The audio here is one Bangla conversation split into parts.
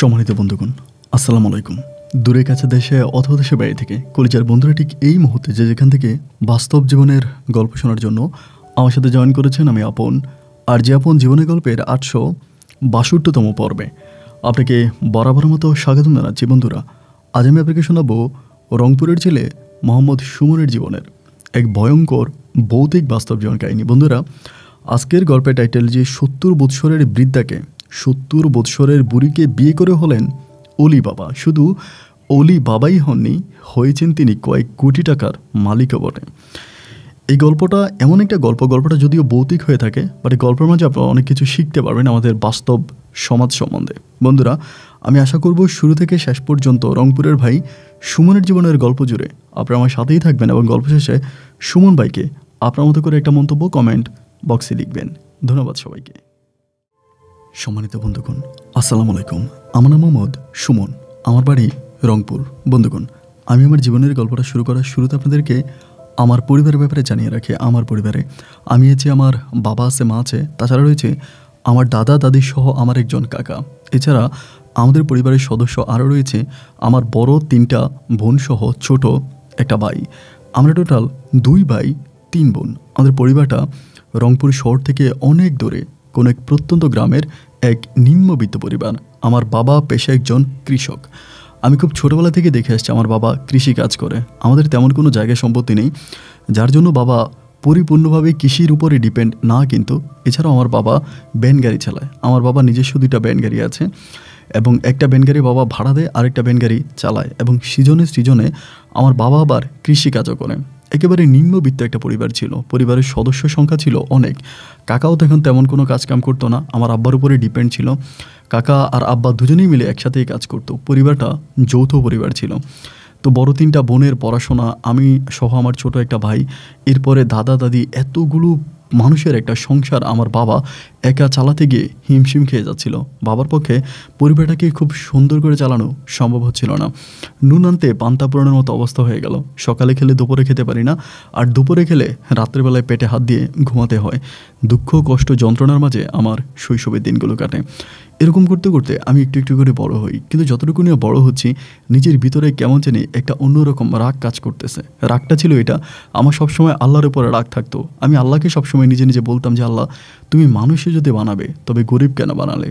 সম্মানিত বন্ধুগণ আসসালামু আলাইকুম দূরে কাছে দেশে অথবা দেশে বাইরে থেকে কলিজার বন্ধুরা ঠিক এই মুহূর্তে যে যেখান থেকে বাস্তব জীবনের গল্প শোনার জন্য আমার সাথে জয়েন করেছেন আমি আপন আর যে আপন জীবনের গল্পের আটশো বাষট্টিতম পর্বে আপনাকে বরাবর মতো স্বাগতম জানাচ্ছি বন্ধুরা আজ আমি আপনাকে শোনাবো রংপুরের ছেলে মোহাম্মদ সুমনের জীবনের এক ভয়ঙ্কর ভৌতিক বাস্তব জীবন কাহিনী বন্ধুরা আজকের গল্পের টাইটেল যে সত্তর বৎসরের বৃদ্ধাকে সত্তর বৎসরের বুড়িকে বিয়ে করে হলেন অলি বাবা শুধু অলি বাবাই হননি হয়েছেন তিনি কয়েক কোটি টাকার মালিকও বটে এই গল্পটা এমন একটা গল্প গল্পটা যদিও ভৌতিক হয়ে থাকে বাট এই গল্পের মাঝে আপনারা অনেক কিছু শিখতে পারবেন আমাদের বাস্তব সমাজ সম্বন্ধে বন্ধুরা আমি আশা করব শুরু থেকে শেষ পর্যন্ত রংপুরের ভাই সুমনের জীবনের গল্প জুড়ে আপনারা আমার সাথেই থাকবেন এবং গল্প শেষে সুমন ভাইকে আপনার মতো করে একটা মন্তব্য কমেন্ট বক্সে লিখবেন ধন্যবাদ সবাইকে সম্মানিত বন্ধুগণ আসসালামু আলাইকুম আমার নাম মোহাম্মদ সুমন আমার বাড়ি রংপুর বন্ধুগণ আমি আমার জীবনের গল্পটা শুরু করার শুরুতে আপনাদেরকে আমার পরিবারের ব্যাপারে জানিয়ে রাখি আমার পরিবারে আমি আছি আমার বাবা আছে মা আছে তাছাড়া রয়েছে আমার দাদা দাদি সহ আমার একজন কাকা এছাড়া আমাদের পরিবারের সদস্য আরও রয়েছে আমার বড় তিনটা বোন সহ ছোট একটা ভাই আমরা টোটাল দুই ভাই তিন বোন আমাদের পরিবারটা রংপুর শহর থেকে অনেক দূরে কোনো এক প্রত্যন্ত গ্রামের এক নিম্নবিত্ত পরিবার আমার বাবা পেশা একজন কৃষক আমি খুব ছোটোবেলা থেকে দেখে আসছি আমার বাবা কৃষি কাজ করে আমাদের তেমন কোনো জায়গায় সম্পত্তি নেই যার জন্য বাবা পরিপূর্ণভাবে কৃষির উপরে ডিপেন্ড না কিন্তু এছাড়াও আমার বাবা ব্যান গাড়ি চালায় আমার বাবা নিজস্ব দুইটা ব্যান গাড়ি আছে এবং একটা ব্যান গাড়ি বাবা ভাড়া দেয় আরেকটা ব্যান গাড়ি চালায় এবং সিজনে সিজনে আমার বাবা আবার কৃষিকাজও করেন একেবারে নিম্নবিত্ত একটা পরিবার ছিল পরিবারের সদস্য সংখ্যা ছিল অনেক কাকাও তখন তেমন কোনো কাজ কাম করতো না আমার আব্বার উপরে ডিপেন্ড ছিল কাকা আর আব্বা দুজনেই মিলে একসাথেই কাজ করতো পরিবারটা যৌথ পরিবার ছিল তো বড় তিনটা বোনের পড়াশোনা আমি সহ আমার ছোট একটা ভাই এরপরে দাদা দাদি এতগুলো মানুষের একটা সংসার আমার বাবা একা চালাতে গিয়ে হিমশিম খেয়ে যাচ্ছিল বাবার পক্ষে পরিবারটাকে খুব সুন্দর করে চালানো সম্ভব হচ্ছিল না নুন আনতে পান্তা পূরণের মতো অবস্থা হয়ে গেল সকালে খেলে দুপুরে খেতে পারি না আর দুপুরে খেলে রাত্রেবেলায় পেটে হাত দিয়ে ঘুমাতে হয় দুঃখ কষ্ট যন্ত্রণার মাঝে আমার শৈশবের দিনগুলো কাটে এরকম করতে করতে আমি একটু একটু করে বড় হই কিন্তু যতটুকু নিয়ে বড় হচ্ছি নিজের ভিতরে কেমন জানি একটা অন্যরকম রাগ কাজ করতেছে রাগটা ছিল এটা আমার সবসময় আল্লাহর উপরে রাগ থাকতো আমি আল্লাহকে সবসময় নিজে নিজে বলতাম যে আল্লাহ তুমি মানুষে যদি বানাবে তবে গরিব কেন বানালে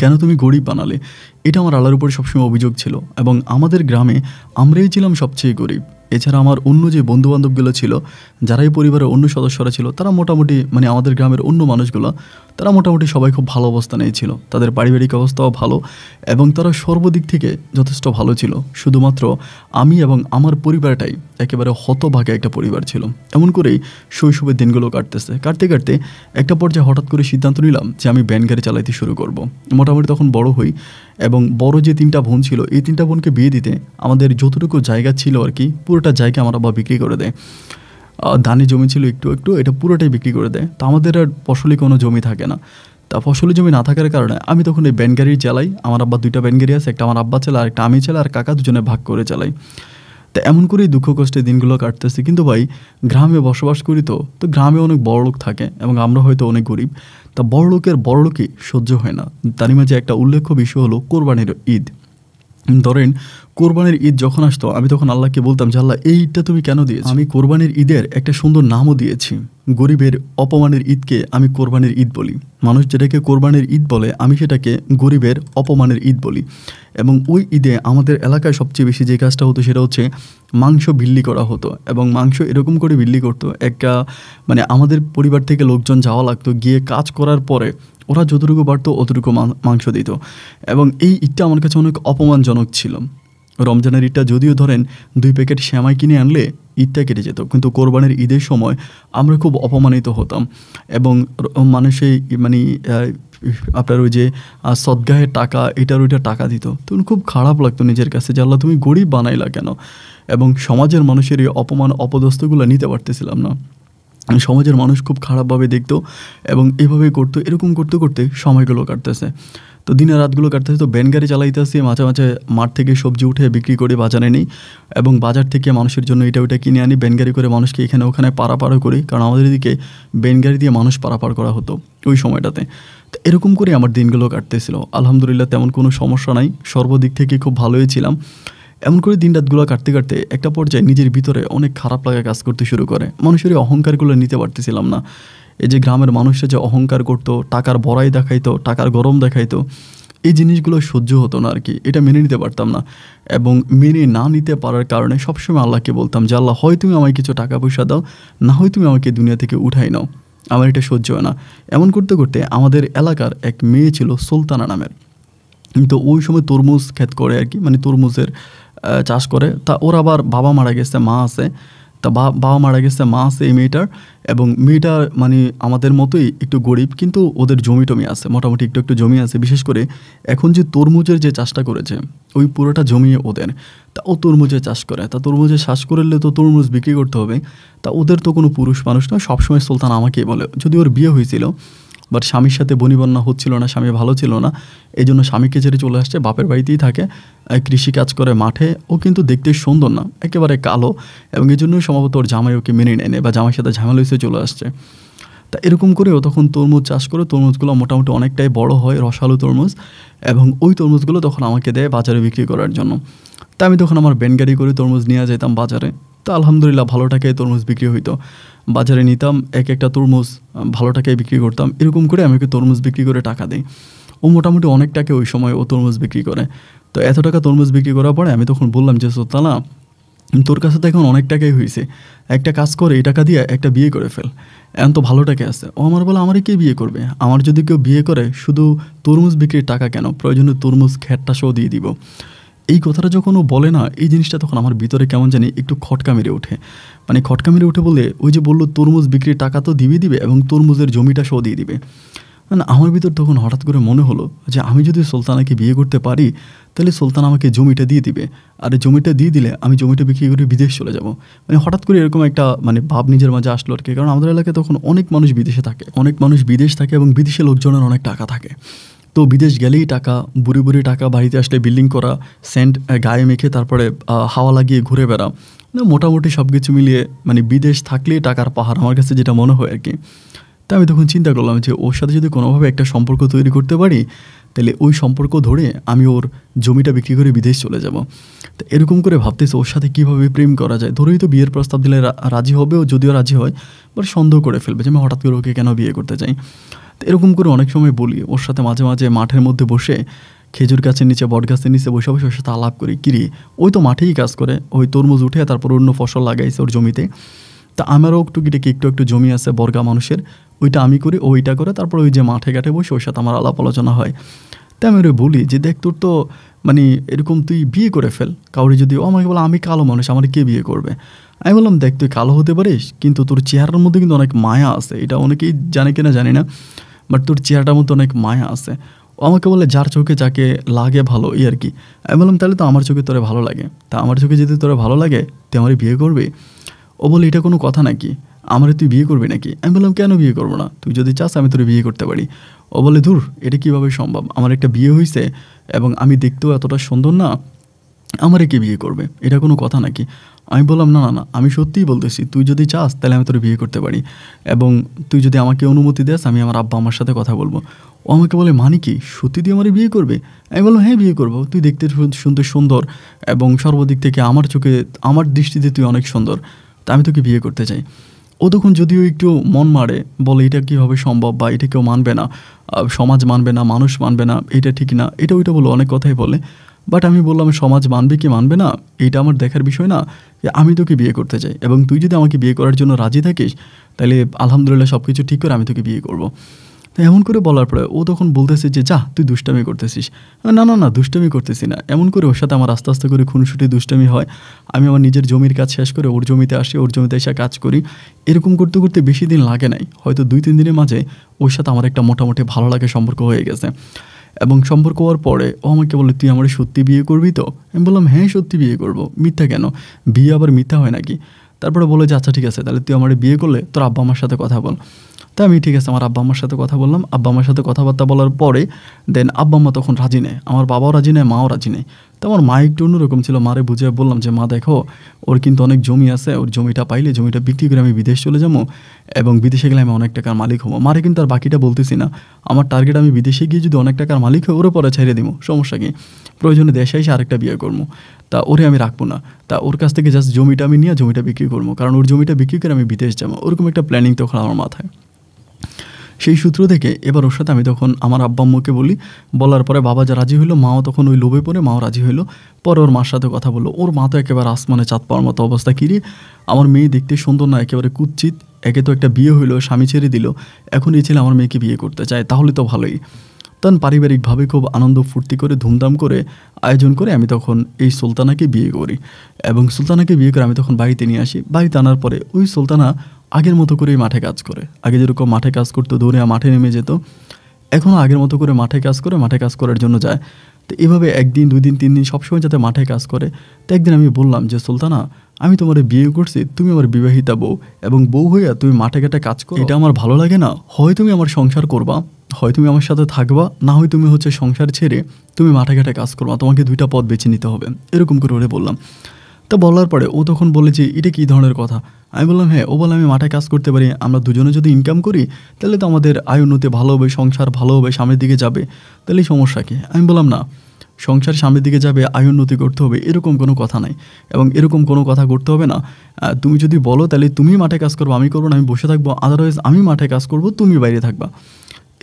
কেন তুমি গরিব বানালে এটা আমার আল্লাহর উপরে সবসময় অভিযোগ ছিল এবং আমাদের গ্রামে আমরাই ছিলাম সবচেয়ে গরিব এছাড়া আমার অন্য যে বন্ধুবান্ধবগুলো ছিল যারাই পরিবারের অন্য সদস্যরা ছিল তারা মোটামুটি মানে আমাদের গ্রামের অন্য মানুষগুলো তারা মোটামুটি সবাই খুব ভালো অবস্থা নিয়েছিল তাদের পারিবারিক অবস্থাও ভালো এবং তারা সর্বদিক থেকে যথেষ্ট ভালো ছিল শুধুমাত্র আমি এবং আমার পরিবারটাই একেবারে হতভাগে একটা পরিবার ছিল এমন করেই শৈশবের দিনগুলো কাটতেছে কাটতে কাটতে একটা পর্যায়ে হঠাৎ করে সিদ্ধান্ত নিলাম যে আমি ব্যান গাড়ি চালাইতে শুরু করব। মোটামুটি তখন বড় হই এবং বড় যে তিনটা বোন ছিল এই তিনটা বোনকে বিয়ে দিতে আমাদের যতটুকু জায়গা ছিল আর কি পুরোটা জায়গা আমার আবার বিক্রি করে দেয় ধানে জমি ছিল একটু একটু এটা পুরোটাই বিক্রি করে দেয় তো আমাদের আর ফসলি কোনো জমি থাকে না তা ফসলি জমি না থাকার কারণে আমি তখন এই ব্যানগাড়ি চালাই আমার আব্বা দুইটা ব্যানগাড়ি আছে একটা আমার আব্বা চালা আর একটা আমি চালা আর কাকা দুজনে ভাগ করে চালাই তা এমন করেই দুঃখ কষ্টে দিনগুলো কাটতেছি কিন্তু ভাই গ্রামে বসবাস করি তো তো গ্রামে অনেক লোক থাকে এবং আমরা হয়তো অনেক গরিব তা বড়লোকের বড়লোকই সহ্য হয় না তারই মাঝে একটা উল্লেখ্য বিষয় হলো কোরবানির ঈদ ধরেন কোরবানির ঈদ যখন আসতো আমি তখন আল্লাহকে বলতাম যে আল্লাহ এইটা তুমি কেন দিয়েছো আমি কোরবানির ঈদের একটা সুন্দর নামও দিয়েছি গরিবের অপমানের ঈদকে আমি কোরবানির ঈদ বলি মানুষ যেটাকে কোরবানির ঈদ বলে আমি সেটাকে গরিবের অপমানের ঈদ বলি এবং ওই ঈদে আমাদের এলাকায় সবচেয়ে বেশি যে কাজটা হতো সেটা হচ্ছে মাংস বিল্লি করা হতো এবং মাংস এরকম করে বিল্লি করতো একটা মানে আমাদের পরিবার থেকে লোকজন যাওয়া লাগতো গিয়ে কাজ করার পরে ওরা যতটুকু পারতো অতটুকু মাংস দিত এবং এই ঈদটা আমার কাছে অনেক অপমানজনক ছিল রমজানের ঈদটা যদিও ধরেন দুই প্যাকেট শ্যামাই কিনে আনলে ঈদটা কেটে যেত কিন্তু কোরবানির ঈদের সময় আমরা খুব অপমানিত হতাম এবং মানুষে মানে, মানে আপনার ওই যে সদ্গাহের টাকা এটার ওইটা টাকা দিত তখন খুব খারাপ লাগতো নিজের কাছে যে আল্লাহ তুমি গরিব বানাইলা কেন এবং সমাজের মানুষের এই অপমান অপদস্থগুলো নিতে পারতেছিলাম না সমাজের মানুষ খুব খারাপভাবে দেখতো এবং এভাবে করতো এরকম করতে করতে সময়গুলো কাটতেছে তো দিনে রাতগুলো কাটতেছে তো ব্যান গাড়ি আসি মাঝে মাঝে মাঠ থেকে সবজি উঠে বিক্রি করে বাজারে নিই এবং বাজার থেকে মানুষের জন্য এটা ওইটা কিনে আনি ব্যান গাড়ি করে মানুষকে এখানে ওখানে পারাপাড়ও করি কারণ আমাদের এদিকে ব্যান গাড়ি দিয়ে মানুষ পারাপার করা হতো ওই সময়টাতে তো এরকম করে আমার দিনগুলো কাটতেছিল আলহামদুলিল্লাহ তেমন কোনো সমস্যা নাই সর্বদিক থেকে খুব ভালোই ছিলাম এমন করে দিন রাতগুলো কাটতে কাটতে একটা পর্যায়ে নিজের ভিতরে অনেক খারাপ লাগা কাজ করতে শুরু করে মানুষের অহংকারগুলো নিতে পারতেছিলাম না এই যে গ্রামের মানুষরা যে অহংকার করত টাকার বড়াই দেখাইতো টাকার গরম দেখাইতো এই জিনিসগুলো সহ্য হতো না আর কি এটা মেনে নিতে পারতাম না এবং মেনে না নিতে পারার কারণে সবসময় আল্লাহকে বলতাম যে আল্লাহ হয় তুমি আমায় কিছু টাকা পয়সা দাও না হয় তুমি আমাকে দুনিয়া থেকে উঠাই নাও আমার এটা সহ্য হয় না এমন করতে করতে আমাদের এলাকার এক মেয়ে ছিল সুলতানা নামের তো ওই সময় তরমুজ খেত করে আর কি মানে তরমুজের চাষ করে তা ওর আবার বাবা মারা গেছে মা আছে তা বাবা মারা গেছে মা আছে এই মেয়েটার এবং মেয়েটা মানে আমাদের মতোই একটু গরিব কিন্তু ওদের জমি টমি আছে মোটামুটি একটু একটু জমি আছে বিশেষ করে এখন যে তরমুজের যে চাষটা করেছে ওই পুরোটা জমি ওদের তা ও তরমুজের চাষ করে তা তরমুজের চাষ করলে তো তরমুজ বিক্রি করতে হবে তা ওদের তো কোনো পুরুষ মানুষ নয় সবসময় সুলতান আমাকেই বলে যদি ওর বিয়ে হয়েছিল বাট স্বামীর সাথে বনিবন্যা হচ্ছিল না স্বামী ভালো ছিল না এই জন্য স্বামীকে ছেড়ে চলে আসছে বাপের বাড়িতেই থাকে কৃষি কাজ করে মাঠে ও কিন্তু দেখতে সুন্দর না একেবারে কালো এবং এই জন্যই সম্ভবত ওর জামাই ওকে মেনে নেয় বা জামাইয়ের সাথে ঝামেলা হয়েছে চলে আসছে তা এরকম করেও তখন তরমুজ চাষ করে তরমুজগুলো মোটামুটি অনেকটাই বড় হয় রসালো তরমুজ এবং ওই তরমুজগুলো তখন আমাকে দেয় বাজারে বিক্রি করার জন্য তা আমি তখন আমার ব্যান গাড়ি করে তরমুজ নিয়ে যেতাম বাজারে তা আলহামদুলিল্লাহ ভালো টাকায় তরমুজ বিক্রি হইতো বাজারে নিতাম এক একটা তরমুজ ভালো টাকায় বিক্রি করতাম এরকম করে আমি ওকে তরমুজ বিক্রি করে টাকা দিই ও মোটামুটি অনেক টাকা ওই সময় ও তরমুজ বিক্রি করে তো এত টাকা তরমুজ বিক্রি করার পরে আমি তখন বললাম যে সোতালা তোর কাছে তো এখন অনেক টাকাই হয়েছে একটা কাজ করে এই টাকা দিয়ে একটা বিয়ে করে ফেল এখন তো ভালো টাকা আছে ও আমার বলে আমারই কে বিয়ে করবে আমার যদি কেউ বিয়ে করে শুধু তরমুজ বিক্রির টাকা কেন প্রয়োজনে তরমুজ খ্যাটটা সহ দিয়ে দিব এই কথাটা যখন ও বলে না এই জিনিসটা তখন আমার ভিতরে কেমন জানি একটু খটকা মেরে ওঠে মানে খটকা মেরে উঠে বলে ওই যে বললো তরমুজ বিক্রির টাকা তো দিবে দিবে এবং তরমুজের জমিটা সো দিয়ে দিবে মানে আমার ভিতর তখন হঠাৎ করে মনে হলো যে আমি যদি সুলতানাকে বিয়ে করতে পারি তাহলে সুলতান আমাকে জমিটা দিয়ে দিবে আর জমিটা দিয়ে দিলে আমি জমিটা বিক্রি করে বিদেশ চলে যাব মানে হঠাৎ করে এরকম একটা মানে ভাব নিজের মাঝে আসলো আর কি কারণ আমাদের এলাকায় তখন অনেক মানুষ বিদেশে থাকে অনেক মানুষ বিদেশ থাকে এবং বিদেশে লোকজনের অনেক টাকা থাকে তো বিদেশ গেলেই টাকা বুড়ি বুড়ি টাকা বাড়িতে আসলে বিল্ডিং করা সেন্ট গায়ে মেখে তারপরে হাওয়া লাগিয়ে ঘুরে বেড়া না মোটামুটি সব কিছু মিলিয়ে মানে বিদেশ থাকলে টাকার পাহাড় আমার কাছে যেটা মনে হয় আর কি তা আমি তখন চিন্তা করলাম যে ওর সাথে যদি কোনোভাবে একটা সম্পর্ক তৈরি করতে পারি তাহলে ওই সম্পর্ক ধরে আমি ওর জমিটা বিক্রি করে বিদেশ চলে যাব তো এরকম করে ভাবতেছে ওর সাথে কীভাবে প্রেম করা যায় ধরেই তো বিয়ের প্রস্তাব দিলে রাজি হবে ও যদিও রাজি হয় বা সন্দেহ করে ফেলবে যে আমি হঠাৎ করে ওকে কেন বিয়ে করতে চাই এরকম করে অনেক সময় বলি ওর সাথে মাঝে মাঝে মাঠের মধ্যে বসে খেজুর গাছের নিচে বট গাছের নিচে বসে বসে ওর সাথে আলাপ করি কিরে ওই তো মাঠেই কাজ করে ওই তরমুজ উঠে তারপর অন্য ফসল লাগাইছে ওর জমিতে তা আমারও একটু কি একটু একটু জমি আছে বর্গা মানুষের ওইটা আমি করি ওইটা করে তারপর ওই যে মাঠে ঘাটে বসে ওর সাথে আমার আলাপ আলোচনা হয় তা আমি ওই বলি যে দেখ তোর তো মানে এরকম তুই বিয়ে করে ফেল কাউরে যদি ও আমাকে বলো আমি কালো মানুষ আমার কে বিয়ে করবে আমি বললাম দেখ তুই কালো হতে পারিস কিন্তু তোর চেহারার মধ্যে কিন্তু অনেক মায়া আছে এটা অনেকেই জানে কিনা জানি না বাট তোর চেহারাটার মধ্যে অনেক মায়া আছে ও আমাকে বলে যার চোখে যাকে লাগে ভালো এই আর কি আমি বললাম তাহলে তো আমার চোখে তোরে ভালো লাগে তা আমার চোখে যদি তোরে ভালো লাগে তুই আমার বিয়ে করবি ও বলে এটা কোনো কথা নাকি আমারে তুই বিয়ে করবি নাকি আমি বললাম কেন বিয়ে করবো না তুই যদি চাস আমি তোর বিয়ে করতে পারি ও বলে ধুর এটা কীভাবে সম্ভব আমার একটা বিয়ে হয়েছে এবং আমি দেখতেও এতটা সুন্দর না আমারে কে বিয়ে করবে এটা কোনো কথা নাকি আমি বললাম না না না আমি সত্যিই বলতেছি তুই যদি চাস তাহলে আমি তোর বিয়ে করতে পারি এবং তুই যদি আমাকে অনুমতি দেস আমি আমার আব্বা আমার সাথে কথা বলবো ও আমাকে বলে মানে কি সত্যি দিয়ে আমার বিয়ে করবে আমি বললাম হ্যাঁ বিয়ে করবো তুই দেখতে শুনতে সুন্দর এবং সর্বদিক থেকে আমার চোখে আমার দৃষ্টিতে তুই অনেক সুন্দর তা আমি তোকে বিয়ে করতে চাই ও তখন যদিও একটু মন মারে বলে এটা কীভাবে সম্ভব বা এটা কেউ মানবে না সমাজ মানবে না মানুষ মানবে না এটা ঠিক না এটা ওইটা বলে অনেক কথাই বলে বাট আমি বললাম সমাজ মানবে কি মানবে না এটা আমার দেখার বিষয় না যে আমি তোকে বিয়ে করতে চাই এবং তুই যদি আমাকে বিয়ে করার জন্য রাজি থাকিস তাহলে আলহামদুলিল্লাহ সব কিছু ঠিক করে আমি তোকে বিয়ে করবো তো এমন করে বলার পরে ও তখন বলতেছে যে যা তুই দুষ্টামি করতেছিস না না না দুষ্টামি করতেছি না এমন করে ওর সাথে আমার আস্তে আস্তে করে খুনসুটি দুষ্টামি হয় আমি আমার নিজের জমির কাজ শেষ করে ওর জমিতে আসি ওর জমিতে এসে কাজ করি এরকম করতে করতে বেশি দিন লাগে নাই হয়তো দুই তিন দিনের মাঝে ওর সাথে আমার একটা মোটামুটি ভালো লাগে সম্পর্ক হয়ে গেছে এবং সম্পর্ক হওয়ার পরে ও আমাকে বলে তুই আমার সত্যি বিয়ে করবি তো আমি বললাম হ্যাঁ সত্যি বিয়ে করব মিথ্যা কেন বিয়ে আবার মিথ্যা হয় নাকি তারপরে বলে যে আচ্ছা ঠিক আছে তাহলে তুই আমার বিয়ে করলে তোর আব্বা আমার সাথে কথা বল তো আমি ঠিক আছে আমার আব্বা আমার সাথে কথা বললাম আব্বা আমার সাথে কথাবার্তা বলার পরে দেন আব্বা আম্মা তখন রাজি নেয় আমার বাবাও রাজি নেয় মাও রাজি নেয় তো আমার মা একটু অন্যরকম ছিল মারে বুঝে বললাম যে মা দেখো ওর কিন্তু অনেক জমি আছে ওর জমিটা পাইলে জমিটা বিক্রি করে আমি বিদেশ চলে যাবো এবং বিদেশে গেলে আমি অনেক টাকার মালিক হবো মারে কিন্তু আর বাকিটা বলতেছি না আমার টার্গেট আমি বিদেশে গিয়ে যদি অনেক টাকার মালিক হয় ওরও পরে ছেড়ে দিব সমস্যা কি প্রয়োজনে দেশে এসে আরেকটা বিয়ে করবো তা ওরে আমি রাখবো না তা ওর কাছ থেকে জাস্ট জমিটা আমি নিয়ে জমিটা বিক্রি করবো কারণ ওর জমিটা বিক্রি করে আমি বিদেশ যাবো ওরকম একটা প্ল্যানিং তখন আমার মাথায় সেই সূত্র থেকে এবার ওর সাথে আমি তখন আমার আব্বা আম্মুকে বলি বলার পরে বাবা যা রাজি হইলো মাও তখন ওই লোভে পড়ে মাও রাজি হইলো পরে ওর মার সাথে কথা বললো ওর মা তো একেবারে আসমানে চাঁদ পাওয়ার মতো অবস্থা কিরে আমার মেয়ে দেখতে সুন্দর না একেবারে কুচ্ছিত একে তো একটা বিয়ে হইলো স্বামী ছেড়ে দিল এখন এই ছেলে আমার মেয়েকে বিয়ে করতে চায় তাহলে তো ভালোই তখন পারিবারিকভাবে খুব আনন্দ ফুর্তি করে ধুমধাম করে আয়োজন করে আমি তখন এই সুলতানাকে বিয়ে করি এবং সুলতানাকে বিয়ে করে আমি তখন বাড়িতে নিয়ে আসি বাড়িতে আনার পরে ওই সুলতানা আগের মতো করেই মাঠে কাজ করে আগে যেরকম মাঠে কাজ করতো ধোনিয়া মাঠে নেমে যেত এখনও আগের মতো করে মাঠে কাজ করে মাঠে কাজ করার জন্য যায় তো এভাবে একদিন দুই দিন তিন দিন সবসময় যাতে মাঠে কাজ করে তো একদিন আমি বললাম যে সুলতানা আমি তোমার বিয়ে করছি তুমি আমার বিবাহিতা বউ এবং বউ হইয়া তুমি মাঠে ঘাটে কাজ করো এটা আমার ভালো লাগে না হয় তুমি আমার সংসার করবা হয় তুমি আমার সাথে থাকবা না হয় তুমি হচ্ছে সংসার ছেড়ে তুমি মাঠে ঘাটে কাজ করবা তোমাকে দুইটা পথ বেছে নিতে হবে এরকম করে বললাম তা বলার পরে ও তখন বলে যে এটা কী ধরনের কথা আমি বললাম হ্যাঁ ও বলে আমি মাঠে কাজ করতে পারি আমরা দুজনে যদি ইনকাম করি তাহলে তো আমাদের আয় উন্নতি ভালো হবে সংসার ভালো হবে সামনের দিকে যাবে তাহলে সমস্যা কী আমি বললাম না সংসার সামনের দিকে যাবে আয় উন্নতি করতে হবে এরকম কোনো কথা নাই এবং এরকম কোনো কথা করতে হবে না তুমি যদি বলো তাহলে তুমি মাঠে কাজ করবো আমি করবো না আমি বসে থাকবো আদারওয়াইজ আমি মাঠে কাজ করবো তুমি বাইরে থাকবা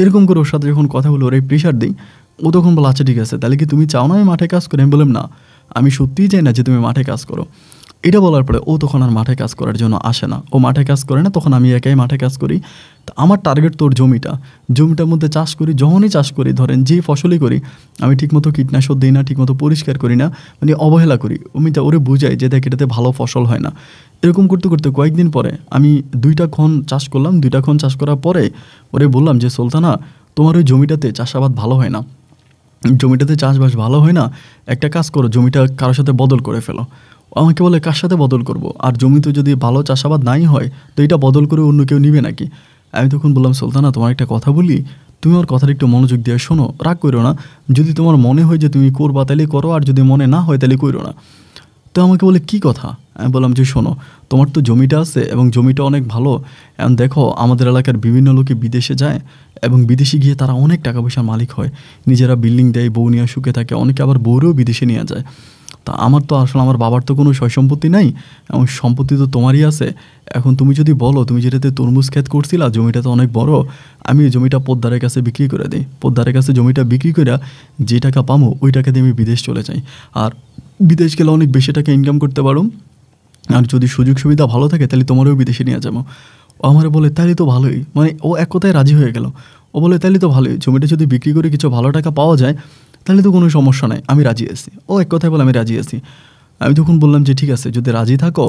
এরকম করে ওর সাথে যখন কথা হলো ওর এই প্রেশার দিই ও তখন বলো আচ্ছা ঠিক আছে তাহলে কি তুমি চাও না আমি মাঠে কাজ করি আমি বললাম না আমি সত্যিই চাই না যে তুমি মাঠে কাজ করো এটা বলার পরে ও তখন আর মাঠে কাজ করার জন্য আসে না ও মাঠে কাজ করে না তখন আমি একাই মাঠে কাজ করি তো আমার টার্গেট তোর জমিটা জমিটার মধ্যে চাষ করি যখনই চাষ করি ধরেন যে ফসলই করি আমি ঠিকমতো কীটনাশক দিই না ঠিকমতো পরিষ্কার করি না মানে অবহেলা করি আমি তা ওরে বুঝাই যে দেখ এটাতে ভালো ফসল হয় না এরকম করতে করতে কয়েকদিন পরে আমি দুইটা ক্ষণ চাষ করলাম দুইটা ক্ষণ চাষ করার পরে ওরে বললাম যে সুলতানা তোমার ওই জমিটাতে চাষাবাদ ভালো হয় না জমিটাতে চাষবাস ভালো হয় না একটা কাজ করো জমিটা কারোর সাথে বদল করে ফেলো আমাকে বলে কার সাথে বদল করব আর জমিতে যদি ভালো চাষাবাদ নাই হয় তো এটা বদল করে অন্য কেউ নিবে নাকি আমি তখন বললাম সুলতানা তোমার একটা কথা বলি তুমি আমার কথার একটু মনোযোগ দিয়ে শোনো রাগ করো না যদি তোমার মনে হয় যে তুমি করবা তাহলে করো আর যদি মনে না হয় তাহলে করো না তো আমাকে বলে কি কথা আমি বললাম যে শোনো তোমার তো জমিটা আছে এবং জমিটা অনেক ভালো এখন দেখো আমাদের এলাকার বিভিন্ন লোকে বিদেশে যায় এবং বিদেশে গিয়ে তারা অনেক টাকা পয়সার মালিক হয় নিজেরা বিল্ডিং দেয় বউ নিয়ে সুখে থাকে অনেকে আবার বউরেও বিদেশে নিয়ে যায় তা আমার তো আসলে আমার বাবার তো কোনো সয় সম্পত্তি নাই এবং সম্পত্তি তো তোমারই আছে এখন তুমি যদি বলো তুমি যেটাতে তরমুজ খেত করছিলা জমিটা তো অনেক বড় আমি জমিটা পদ্মারের কাছে বিক্রি করে দিই পোদ্দারের কাছে জমিটা বিক্রি করে যে টাকা পামো ওই টাকা দিয়ে আমি বিদেশ চলে যাই আর বিদেশ গেলে অনেক বেশি টাকা ইনকাম করতে পারো আর যদি সুযোগ সুবিধা ভালো থাকে তাহলে তোমারও বিদেশে নিয়ে যাবো ও আমারে বলে তাহলে তো ভালোই মানে ও এক কথায় রাজি হয়ে গেল ও বলে তাহলে তো ভালোই জমিটা যদি বিক্রি করে কিছু ভালো টাকা পাওয়া যায় তাহলে তো কোনো সমস্যা নাই আমি রাজি আছি ও এক কথায় বলে আমি রাজি আছি আমি তখন বললাম যে ঠিক আছে যদি রাজি থাকো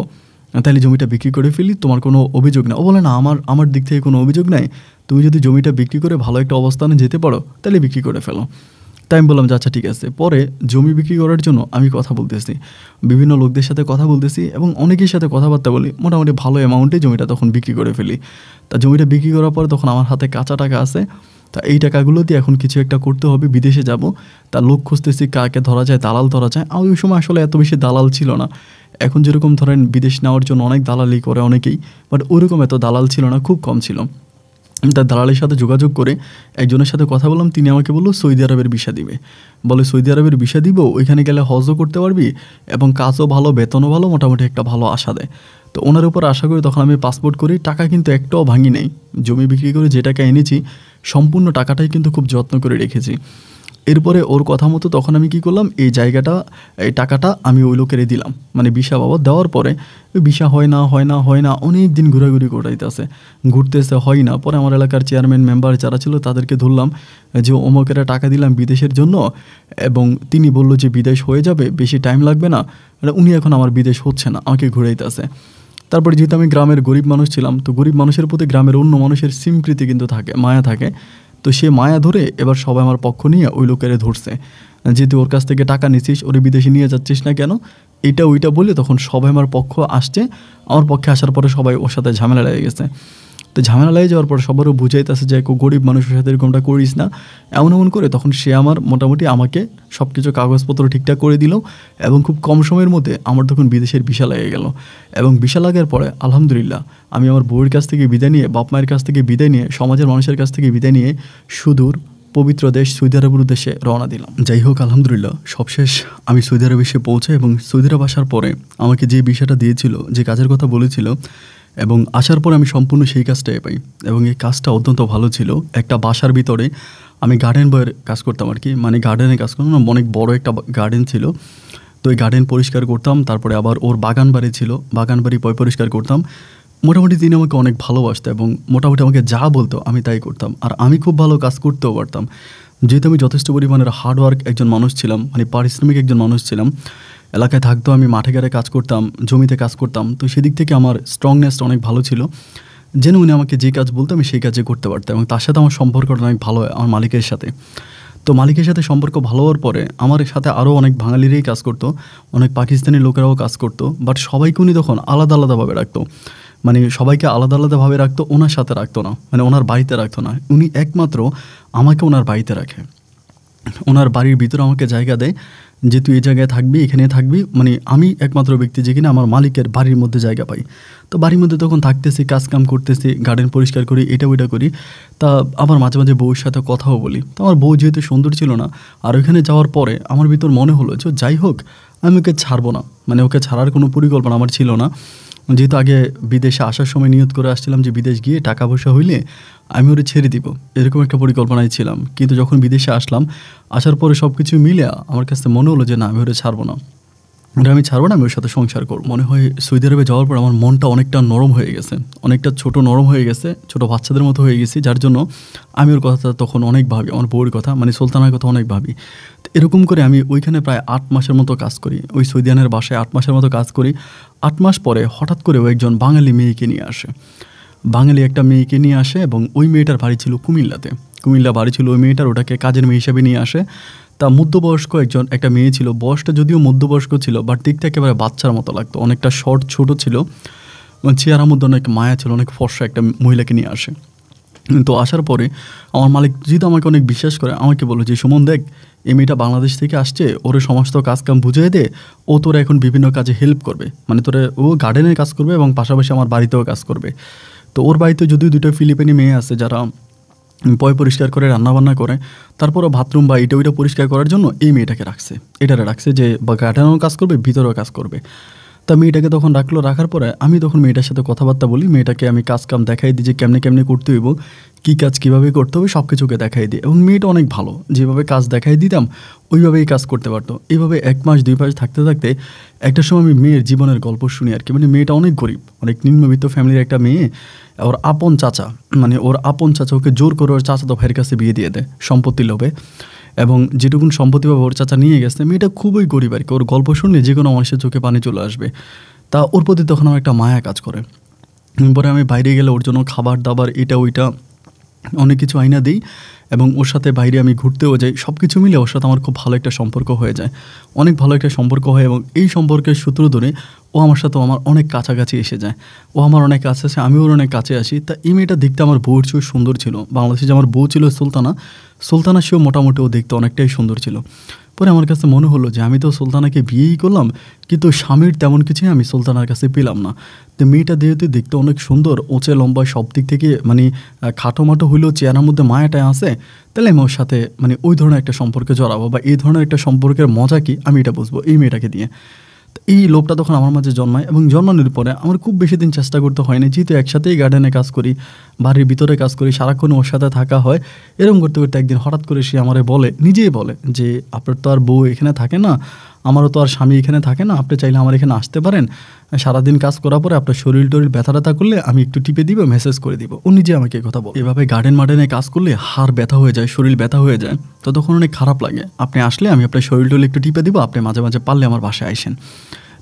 তাহলে জমিটা বিক্রি করে ফেলি তোমার কোনো অভিযোগ না ও বলে না আমার আমার দিক থেকে কোনো অভিযোগ নাই তুমি যদি জমিটা বিক্রি করে ভালো একটা অবস্থানে যেতে পারো তাহলে বিক্রি করে ফেলো তাই আমি বললাম যে আচ্ছা ঠিক আছে পরে জমি বিক্রি করার জন্য আমি কথা বলতেছি বিভিন্ন লোকদের সাথে কথা বলতেছি এবং অনেকের সাথে কথাবার্তা বলি মোটামুটি ভালো অ্যামাউন্টে জমিটা তখন বিক্রি করে ফেলি তা জমিটা বিক্রি করার পরে তখন আমার হাতে কাঁচা টাকা আছে তা এই টাকাগুলো দিয়ে এখন কিছু একটা করতে হবে বিদেশে যাব তা লোক খুঁজতেছি কাকে ধরা যায় দালাল ধরা যায় আর ওই সময় আসলে এত বেশি দালাল ছিল না এখন যেরকম ধরেন বিদেশ নেওয়ার জন্য অনেক দালালি করে অনেকেই বাট ওরকম এত দালাল ছিল না খুব কম ছিল আমি তার দালালের সাথে যোগাযোগ করে একজনের সাথে কথা বললাম তিনি আমাকে বললো সৌদি আরবের বিষা দিবে বলে সৌদি আরবের বিষা দিব ওইখানে গেলে হজও করতে পারবি এবং কাজও ভালো বেতনও ভালো মোটামুটি একটা ভালো আশা দেয় তো ওনার উপর আশা করি তখন আমি পাসপোর্ট করি টাকা কিন্তু একটাও ভাঙি নেই জমি বিক্রি করে যে টাকা এনেছি সম্পূর্ণ টাকাটাই কিন্তু খুব যত্ন করে রেখেছি এরপরে ওর কথা মতো তখন আমি কি করলাম এই জায়গাটা এই টাকাটা আমি ওই লোকেরে দিলাম মানে বিশা বাবা দেওয়ার পরে বিশা হয় না হয় না হয় না অনেক দিন ঘোরাঘুরি আসে ঘুরতেছে হয় না পরে আমার এলাকার চেয়ারম্যান মেম্বার যারা ছিল তাদেরকে ধরলাম যে অমুকেরা টাকা দিলাম বিদেশের জন্য এবং তিনি বলল যে বিদেশ হয়ে যাবে বেশি টাইম লাগবে না মানে উনি এখন আমার বিদেশ হচ্ছে না আমাকে ঘুরাইতেছে তারপরে যেহেতু আমি গ্রামের গরিব মানুষ ছিলাম তো গরিব মানুষের প্রতি গ্রামের অন্য মানুষের সিমকৃতি কিন্তু থাকে মায়া থাকে তো সে মায়া ধরে এবার সবাই আমার পক্ষ নিয়ে ওই লোকেরে ধরছে যে তুই ওর কাছ থেকে টাকা নিছিস ওরে বিদেশে নিয়ে যাচ্ছিস না কেন এটা ওইটা বলে তখন সবাই আমার পক্ষ আসছে আমার পক্ষে আসার পরে সবাই ওর সাথে ঝামেলা লেগে গেছে তো ঝামেলা লাগে যাওয়ার পর সবারও বুঝাইতেছে যে গরিব মানুষের সাথে এরকমটা করিস না এমন এমন করে তখন সে আমার মোটামুটি আমাকে সব কিছু কাগজপত্র ঠিকঠাক করে দিল এবং খুব কম সময়ের মধ্যে আমার তখন বিদেশের ভিসা লাগে গেল এবং ভিসা লাগার পরে আলহামদুলিল্লাহ আমি আমার বউয়ের কাছ থেকে বিদায় নিয়ে বাপ মায়ের কাছ থেকে বিদায় নিয়ে সমাজের মানুষের কাছ থেকে বিদায় নিয়ে সুদূর পবিত্র দেশ সৌদি আরবের উদ্দেশ্যে রওনা দিলাম যাই হোক আলহামদুলিল্লাহ সবশেষ আমি সৌদি আরবে এসে পৌঁছাই এবং সৌদি আরব আসার পরে আমাকে যে বিষয়টা দিয়েছিল যে কাজের কথা বলেছিল এবং আসার পর আমি সম্পূর্ণ সেই কাজটাই পাই এবং এই কাজটা অত্যন্ত ভালো ছিল একটা বাসার ভিতরে আমি গার্ডেন বয়ের কাজ করতাম আর কি মানে গার্ডেনে কাজ করতাম অনেক বড় একটা গার্ডেন ছিল তো ওই গার্ডেন পরিষ্কার করতাম তারপরে আবার ওর বাগান বাড়ি ছিল বাগান বাড়ি পয় পরিষ্কার করতাম মোটামুটি তিনি আমাকে অনেক ভালোবাসত এবং মোটামুটি আমাকে যা বলতো আমি তাই করতাম আর আমি খুব ভালো কাজ করতেও পারতাম যেহেতু আমি যথেষ্ট পরিমাণের হার্ডওয়ার্ক একজন মানুষ ছিলাম মানে পারিশ্রমিক একজন মানুষ ছিলাম এলাকায় থাকতো আমি মাঠে গেড়ে কাজ করতাম জমিতে কাজ করতাম তো সেদিক থেকে আমার স্ট্রংনেসটা অনেক ভালো ছিল যেন উনি আমাকে যে কাজ বলতো আমি সেই কাজে করতে পারতাম এবং তার সাথে আমার সম্পর্কটা অনেক ভালো হয় আমার মালিকের সাথে তো মালিকের সাথে সম্পর্ক ভালো হওয়ার পরে আমার সাথে আরও অনেক বাঙালিরাই কাজ করতো অনেক পাকিস্তানি লোকেরাও কাজ করতো বাট সবাইকে উনি তখন আলাদা আলাদাভাবে রাখতো মানে সবাইকে আলাদা আলাদাভাবে রাখতো ওনার সাথে রাখতো না মানে ওনার বাড়িতে রাখতো না উনি একমাত্র আমাকে ওনার বাড়িতে রাখে ওনার বাড়ির ভিতরে আমাকে জায়গা দেয় যে তুই এই জায়গায় থাকবি এখানে থাকবি মানে আমি একমাত্র ব্যক্তি যে কিনা আমার মালিকের বাড়ির মধ্যে জায়গা পাই তো বাড়ির মধ্যে তখন থাকতেছি কাজকাম করতেছি গার্ডেন পরিষ্কার করি এটা ওইটা করি তা আবার মাঝে মাঝে বউর সাথে কথাও বলি তো আমার বউ যেহেতু সুন্দর ছিল না আর ওইখানে যাওয়ার পরে আমার ভিতর মনে হলো যে যাই হোক আমি ওকে ছাড়বো না মানে ওকে ছাড়ার কোনো পরিকল্পনা আমার ছিল না যেহেতু আগে বিদেশে আসার সময় নিয়ত করে আসছিলাম যে বিদেশ গিয়ে টাকা পয়সা হইলে আমি ওরে ছেড়ে দিব এরকম একটা পরিকল্পনায় ছিলাম কিন্তু যখন বিদেশে আসলাম আসার পরে সব কিছু মিলে আমার কাছে মনে হলো যে না আমি ওরে ছাড়বো না ওটা আমি ছাড়বো না আমি ওর সাথে সংসার করবো মনে হয় সৌদি আরবে যাওয়ার পর আমার মনটা অনেকটা নরম হয়ে গেছে অনেকটা ছোট নরম হয়ে গেছে ছোট বাচ্চাদের মতো হয়ে গেছি যার জন্য আমি ওর কথাটা তখন অনেক ভাবি আমার বউর কথা মানে সুলতানার কথা অনেক ভাবি এরকম করে আমি ওইখানে প্রায় আট মাসের মতো কাজ করি ওই সৌদিয়ানের বাসায় আট মাসের মতো কাজ করি আট মাস পরে হঠাৎ করে ও একজন বাঙালি মেয়েকে নিয়ে আসে বাঙালি একটা মেয়েকে নিয়ে আসে এবং ওই মেয়েটার বাড়ি ছিল কুমিল্লাতে কুমিল্লা বাড়ি ছিল ওই মেয়েটার ওটাকে কাজের মেয়ে হিসেবে নিয়ে আসে তা মধ্যবয়স্ক একজন একটা মেয়ে ছিল বয়সটা যদিও মধ্যবয়স্ক ছিল বাট দেখতে একেবারে বাচ্চার মতো লাগতো অনেকটা শর্ট ছোট ছিল চেয়ারার মধ্যে অনেক মায়া ছিল অনেক ফর্সা একটা মহিলাকে নিয়ে আসে তো আসার পরে আমার মালিক যেহেতু আমাকে অনেক বিশ্বাস করে আমাকে বললো যে সুমন দেখ এই মেয়েটা বাংলাদেশ থেকে আসছে ওরে সমস্ত কাজকাম বুঝিয়ে দে ও তোরা এখন বিভিন্ন কাজে হেল্প করবে মানে তোরা ও গার্ডেনের কাজ করবে এবং পাশাপাশি আমার বাড়িতেও কাজ করবে তো ওর বাড়িতে যদিও দুটো ফিলিপিনি মেয়ে আছে যারা পয় পরিষ্কার করে রান্নাবান্না করে তারপরও বাথরুম বা এটা ওইটা পরিষ্কার করার জন্য এই মেয়েটাকে রাখছে এটারে রাখছে যে বা গার্ডেনও কাজ করবে ভিতরেও কাজ করবে তা মেয়েটাকে তখন রাখলো রাখার পরে আমি তখন মেয়েটার সাথে কথাবার্তা বলি মেয়েটাকে আমি কাজ কাম দেখাই দিই যে কেমনে কেমনে করতে হইব কী কাজ কীভাবে করতে হবে সব কিছুকে দেখাই দিই এবং মেয়েটা অনেক ভালো যেভাবে কাজ দেখাই দিতাম ওইভাবেই কাজ করতে পারতো এইভাবে এক মাস দুই মাস থাকতে থাকতে একটা সময় আমি মেয়ের জীবনের গল্প শুনি আর কি মানে মেয়েটা অনেক গরিব অনেক নিম্নবিত্ত ফ্যামিলির একটা মেয়ে ওর আপন চাচা মানে ওর আপন চাচা ওকে জোর করে ওর চাচা তো ভাইয়ের কাছে বিয়ে দিয়ে দেয় সম্পত্তি লোভে এবং যেটুকুন সম্পত্তি পাবে ওর চাচা নিয়ে গেছে মেয়েটা খুবই গরিব আর কি ওর গল্প শুনলে যে কোনো মানুষের চোখে পানি চলে আসবে তা ওর প্রতি তখন আমার একটা মায়া কাজ করে পরে আমি বাইরে গেলে ওর জন্য খাবার দাবার এটা ওইটা অনেক কিছু আইনা দিই এবং ওর সাথে বাইরে আমি ঘুরতেও যাই সব কিছু মিলে ওর সাথে আমার খুব ভালো একটা সম্পর্ক হয়ে যায় অনেক ভালো একটা সম্পর্ক হয় এবং এই সম্পর্কের সূত্র ধরে ও আমার সাথে আমার অনেক কাছাকাছি এসে যায় ও আমার অনেক কাছে আসে আমি ওর অনেক কাছে আসি তা এই মেয়েটা দেখতে আমার বউর চেয়েও সুন্দর ছিল বাংলাদেশে যে আমার বউ ছিল সুলতানা সুলতানা সেও মোটামুটি ও দেখতে অনেকটাই সুন্দর ছিল পরে আমার কাছে মনে হলো যে আমি তো সুলতানাকে বিয়েই করলাম কিন্তু স্বামীর তেমন কিছুই আমি সুলতানার কাছে পেলাম না তো মেয়েটা যেহেতু দেখতে অনেক সুন্দর ওচে লম্বা সব দিক থেকে মানে খাটো মাটো হইলেও চেয়ারার মধ্যে মায়াটায় আছে তাহলে আমি ওর সাথে মানে ওই ধরনের একটা সম্পর্কে জড়াবো বা এই ধরনের একটা সম্পর্কের মজা কি আমি এটা বুঝবো এই মেয়েটাকে দিয়ে এই লোভটা তখন আমার মাঝে জন্মায় এবং জন্মানোর পরে আমার খুব বেশি দিন চেষ্টা করতে হয়নি যেহেতু একসাথেই গার্ডেনে কাজ করি বাড়ির ভিতরে কাজ করি সারাক্ষণ ওর সাথে থাকা হয় এরকম করতে করতে একদিন হঠাৎ করে সে আমারে বলে নিজেই বলে যে আপনার তো আর বউ এখানে থাকে না আমারও তো আর স্বামী এখানে থাকে না আপনি চাইলে আমার এখানে আসতে পারেন সারাদিন কাজ করার পরে আপনার শরীর টরীর ব্যথা ব্যথা করলে আমি একটু টিপে দিব মেসেজ করে দিব ও নিজে আমাকে কথা বল এভাবে গার্ডেন মার্ডেনে কাজ করলে হাড় ব্যথা হয়ে যায় শরীর ব্যথা হয়ে যায় তো তখন অনেক খারাপ লাগে আপনি আসলে আমি আপনার শরীর টরীর একটু টিপে দিব আপনি মাঝে মাঝে পারলে আমার বাসায় আসেন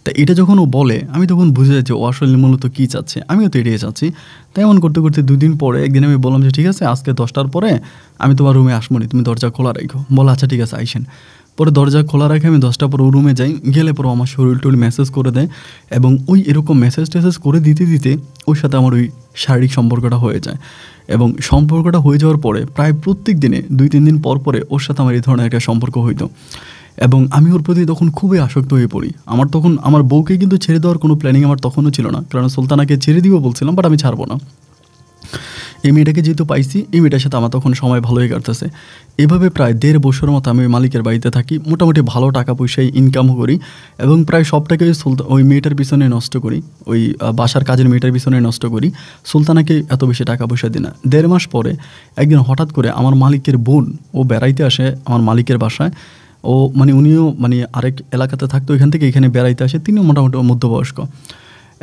তা এটা যখন ও বলে আমি তখন বুঝে যাচ্ছি ও আসলে মূলত কী চাচ্ছে আমিও তো এড়িয়ে যাচ্ছি তাই এমন করতে করতে দুদিন পরে একদিন আমি বললাম যে ঠিক আছে আজকে দশটার পরে আমি তোমার রুমে আসবো তুমি দরজা খোলা রেখো বলো আচ্ছা ঠিক আছে আইসেন পরে দরজা খোলা রাখে আমি দশটা পর ও রুমে যাই গেলে পর আমার শরীর টরীর মেসেজ করে দেয় এবং ওই এরকম মেসেজ টেসেজ করে দিতে দিতে ওর সাথে আমার ওই শারীরিক সম্পর্কটা হয়ে যায় এবং সম্পর্কটা হয়ে যাওয়ার পরে প্রায় প্রত্যেক দিনে দুই তিন দিন পর পরে ওর সাথে আমার এই ধরনের একটা সম্পর্ক হইতো এবং আমি ওর প্রতি তখন খুবই আসক্ত হয়ে পড়ি আমার তখন আমার বউকে কিন্তু ছেড়ে দেওয়ার কোনো প্ল্যানিং আমার তখনও ছিল না কারণ সুলতানাকে ছেড়ে দিব বলছিলাম বাট আমি ছাড়বো না এই মেয়েটাকে যেহেতু পাইছি এই মেয়েটার সাথে আমার তখন সময় ভালোই কাটতেছে এভাবে প্রায় দেড় বছর মতো আমি মালিকের বাড়িতে থাকি মোটামুটি ভালো টাকা পয়সায় ইনকামও করি এবং প্রায় সুলতান ওই মেয়েটার পিছনে নষ্ট করি ওই বাসার কাজের মেয়েটার পিছনে নষ্ট করি সুলতানাকে এত বেশি টাকা পয়সা দিই না দেড় মাস পরে একদিন হঠাৎ করে আমার মালিকের বোন ও বেড়াইতে আসে আমার মালিকের বাসায় ও মানে উনিও মানে আরেক এলাকাতে থাকতো এখান থেকে এখানে বেড়াইতে আসে তিনিও মোটামুটি মধ্যবয়স্ক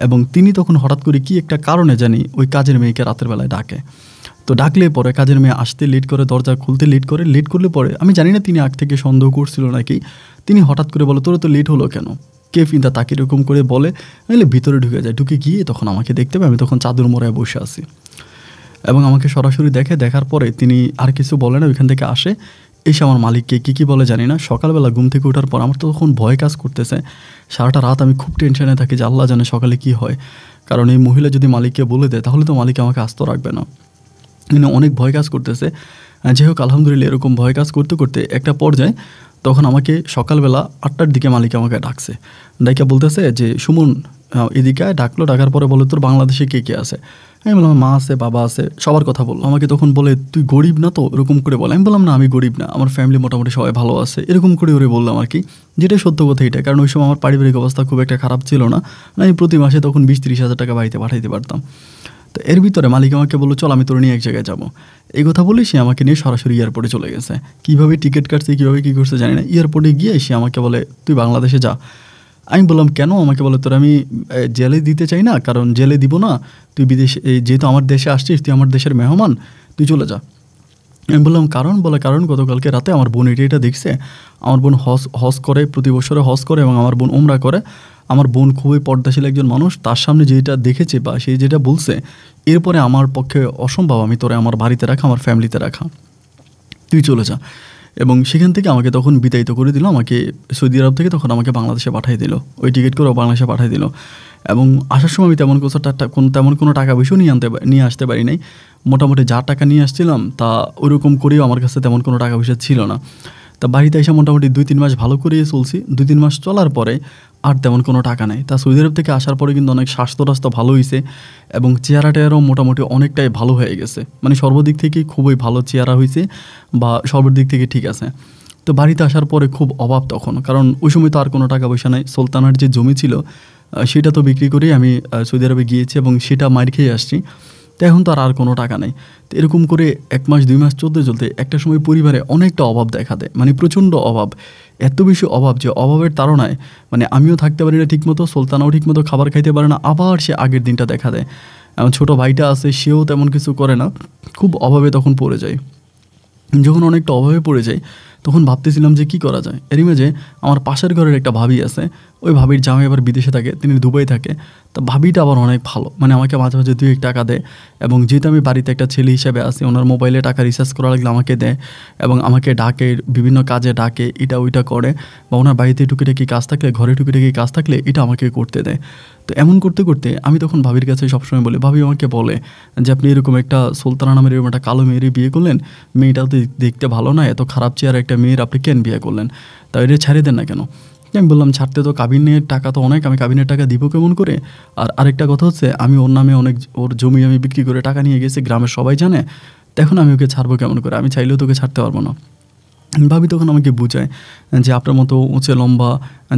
এবং তিনি তখন হঠাৎ করে কি একটা কারণে জানি ওই কাজের মেয়েকে রাতের বেলায় ডাকে তো ডাকলে পরে কাজের মেয়ে আসতে লেট করে দরজা খুলতে লেট করে লেট করলে পরে আমি জানি না তিনি আগ থেকে সন্দেহ করছিল নাকি তিনি হঠাৎ করে বলে তোরা তো লেট হলো কেন কে ফিন্তা তাকে এরকম করে বলে নাহলে ভিতরে ঢুকে যায় ঢুকে গিয়ে তখন আমাকে দেখতে পাবে আমি তখন চাদর মোড়ায় বসে আছি এবং আমাকে সরাসরি দেখে দেখার পরে তিনি আর কিছু বলে না ওইখান থেকে আসে এসে আমার মালিককে কী কী বলে জানি না সকালবেলা ঘুম থেকে ওঠার পর আমার তো তখন ভয় কাজ করতেছে সারাটা রাত আমি খুব টেনশনে থাকি যে আল্লাহ জানে সকালে কি হয় কারণ এই মহিলা যদি মালিককে বলে দেয় তাহলে তো মালিক আমাকে আস্ত রাখবে না কিন্তু মানে অনেক ভয় কাজ করতেছে যাই হোক আলহামদুলিল্লাহ এরকম ভয় কাজ করতে করতে একটা পর্যায়ে তখন আমাকে সকালবেলা আটটার দিকে মালিক আমাকে ডাকছে ডাইকা বলতেছে যে সুমন এদিকে ডাকলো ডাকার পরে বলে তোর বাংলাদেশে কে কে আছে আমি বললাম মা আছে বাবা আছে সবার কথা বললো আমাকে তখন বলে তুই গরিব না তো এরকম করে বলে আমি বললাম না আমি গরিব না আমার ফ্যামিলি মোটামুটি সবাই ভালো আছে এরকম করে ওরে বললাম আর কি যেটা সত্য কথা এটা কারণ ওই সময় আমার পারিবারিক অবস্থা খুব একটা খারাপ ছিল না আমি প্রতি মাসে তখন বিশ তিরিশ হাজার টাকা বাড়িতে পাঠাইতে পারতাম তো এর ভিতরে মালিক আমাকে বললো চল আমি তোর নিয়ে এক জায়গায় যাবো এই কথা বলে সে আমাকে নিয়ে সরাসরি এয়ারপোর্টে চলে গেছে কীভাবে টিকিট কাটছে কীভাবে কী করছে জানি না এয়ারপোর্টে গিয়ে সে আমাকে বলে তুই বাংলাদেশে যা আমি বললাম কেন আমাকে বলো তোর আমি জেলে দিতে চাই না কারণ জেলে দিব না তুই বিদেশে যেহেতু আমার দেশে আসছিস তুই আমার দেশের মেহমান তুই চলে যা আমি বললাম কারণ বলে কারণ গতকালকে রাতে আমার বোন এটি এটা দেখছে আমার বোন হস হস করে প্রতি বছরে হস করে এবং আমার বোন ওমরা করে আমার বোন খুবই পর্দাশীল একজন মানুষ তার সামনে যেটা দেখেছে বা সে যেটা বলছে এরপরে আমার পক্ষে অসম্ভব আমি তোরে আমার বাড়িতে রাখা আমার ফ্যামিলিতে রাখা তুই চলে যা এবং সেখান থেকে আমাকে তখন বিতাড়িত করে দিল আমাকে সৌদি আরব থেকে তখন আমাকে বাংলাদেশে পাঠিয়ে দিল ওই টিকিট করে বাংলাদেশে পাঠিয়ে দিল এবং আসার সময় আমি তেমন কোনো কোনো তেমন কোনো টাকা পয়সাও নিয়ে আনতে নিয়ে আসতে পারি নাই মোটামুটি যা টাকা নিয়ে আসছিলাম তা ওরকম করেও আমার কাছে তেমন কোনো টাকা পয়সা ছিল না তা বাড়িতে এসে মোটামুটি দুই তিন মাস ভালো করেই চলছি দুই তিন মাস চলার পরে আর তেমন কোনো টাকা নেই তা সৌদি আরব থেকে আসার পরে কিন্তু অনেক স্বাস্থ্য রাস্তা ভালো হয়েছে এবং চেহারা টেয়ারাও মোটামুটি অনেকটাই ভালো হয়ে গেছে মানে সর্বদিক থেকে খুবই ভালো চেহারা হয়েছে বা সর্বদিক থেকে ঠিক আছে তো বাড়িতে আসার পরে খুব অভাব তখন কারণ ওই সময় তো আর কোনো টাকা পয়সা নাই সুলতানার যে জমি ছিল সেটা তো বিক্রি করেই আমি সৌদি আরবে গিয়েছি এবং সেটা মার খেয়ে আসছি তো এখন তার আর কোনো টাকা নেই তো এরকম করে এক মাস দুই মাস চলতে চলতে একটা সময় পরিবারে অনেকটা অভাব দেখা দেয় মানে প্রচণ্ড অভাব এত বেশি অভাব যে অভাবের তারণায় মানে আমিও থাকতে পারি না ঠিকমতো সুলতানাও ঠিকমতো খাবার খাইতে পারে না আবার সে আগের দিনটা দেখা দেয় এমন ছোটো ভাইটা আছে সেও তেমন কিছু করে না খুব অভাবে তখন পড়ে যায় যখন অনেকটা অভাবে পড়ে যায় তখন ভাবতেছিলাম যে কি করা যায় এর মাঝে আমার পাশের ঘরের একটা ভাবি আছে ওই ভাবির জামাই আবার বিদেশে থাকে তিনি দুবাই থাকে তো ভাবিটা আবার অনেক ভালো মানে আমাকে মাঝে মাঝে দুই এক টাকা দেয় এবং যেহেতু আমি বাড়িতে একটা ছেলে হিসেবে আসি ওনার মোবাইলে টাকা রিচার্জ করা লাগলে আমাকে দেয় এবং আমাকে ডাকে বিভিন্ন কাজে ডাকে এটা ওইটা করে বা ওনার বাড়িতে টাকি কাজ থাকলে ঘরে টাকি কাজ থাকলে এটা আমাকে করতে দেয় তো এমন করতে করতে আমি তখন ভাবির কাছে সবসময় বলি ভাবি আমাকে বলে যে আপনি এরকম একটা সুলতানা নামের এরকম একটা কালো মেয়েরই বিয়ে করলেন মেয়েটা তো দেখতে ভালো না এত খারাপ চেয়ার একটা মেয়ের আপনি কেন বিয়ে করলেন তাই এটা ছাড়িয়ে দেন না কেন আমি বললাম ছাড়তে তো কাবিনের টাকা তো অনেক আমি কাবিনের টাকা দিব কেমন করে আর আরেকটা কথা হচ্ছে আমি ওর নামে অনেক ওর জমি আমি বিক্রি করে টাকা নিয়ে গেছি গ্রামের সবাই জানে তখন আমি ওকে ছাড়বো কেমন করে আমি চাইলেও তোকে ছাড়তে পারবো না ভাবি তখন আমাকে বুঝায় যে আপনার মতো উঁচে লম্বা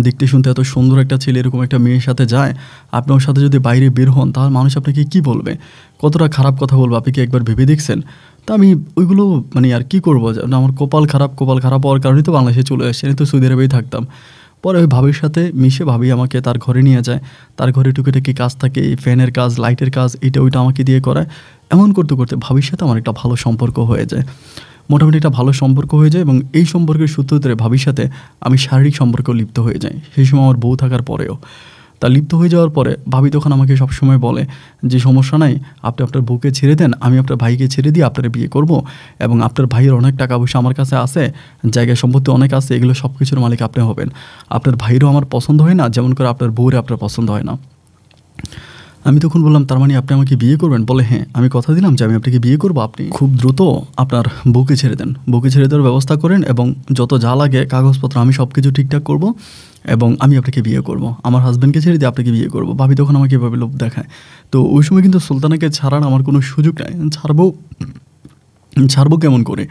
দেখতে শুনতে এত সুন্দর একটা ছেলে এরকম একটা মেয়ের সাথে যায় আপনার সাথে যদি বাইরে বের হন তাহলে মানুষ আপনাকে কি বলবে কতটা খারাপ কথা বলবো আপনি কি একবার ভেবে দেখছেন তা আমি ওইগুলো মানে আর কি করবো আমার কপাল খারাপ কপাল খারাপ হওয়ার কারণেই তো বাংলাদেশে চলে আসছে তো সৌদি আরবেই থাকতাম পরে ওই ভাবির সাথে মিশে ভাবি আমাকে তার ঘরে নিয়ে যায় তার ঘরে টুকিটাকি কাজ থাকে এই ফ্যানের কাজ লাইটের কাজ এটা ওইটা আমাকে দিয়ে করায় এমন করতে করতে ভাবির সাথে আমার একটা ভালো সম্পর্ক হয়ে যায় মোটামুটি একটা ভালো সম্পর্ক হয়ে যায় এবং এই সম্পর্কের সূত্র ধরে ভাবির সাথে আমি শারীরিক সম্পর্কেও লিপ্ত হয়ে যাই সেই সময় আমার বউ থাকার পরেও তা লিপ্ত হয়ে যাওয়ার পরে ভাবি তখন আমাকে সবসময় বলে যে সমস্যা নাই আপনি আপনার বউকে ছেড়ে দেন আমি আপনার ভাইকে ছেড়ে দিয়ে আপনার বিয়ে করব এবং আপনার ভাইয়ের অনেক টাকা পয়সা আমার কাছে আছে জায়গা সম্পত্তি অনেক আছে এগুলো সব কিছুর মালিক আপনি হবেন আপনার ভাইয়েরও আমার পছন্দ হয় না যেমন করে আপনার বউরে আপনার পছন্দ হয় না আমি তখন বললাম তার মানে আপনি আমাকে বিয়ে করবেন বলে হ্যাঁ আমি কথা দিলাম যে আমি আপনাকে বিয়ে করবো আপনি খুব দ্রুত আপনার বুকে ছেড়ে দেন বুকে ছেড়ে দেওয়ার ব্যবস্থা করেন এবং যত যা লাগে কাগজপত্র আমি সব কিছু ঠিকঠাক করবো এবং আমি আপনাকে বিয়ে করব আমার হাজব্যান্ডকে ছেড়ে দিয়ে আপনাকে বিয়ে করবো ভাবি তখন আমাকে এভাবে লোভ দেখায় তো ওই সময় কিন্তু সুলতানাকে ছাড়ার আমার কোনো সুযোগ নাই ছাড়বো ছাড়বো কেমন করে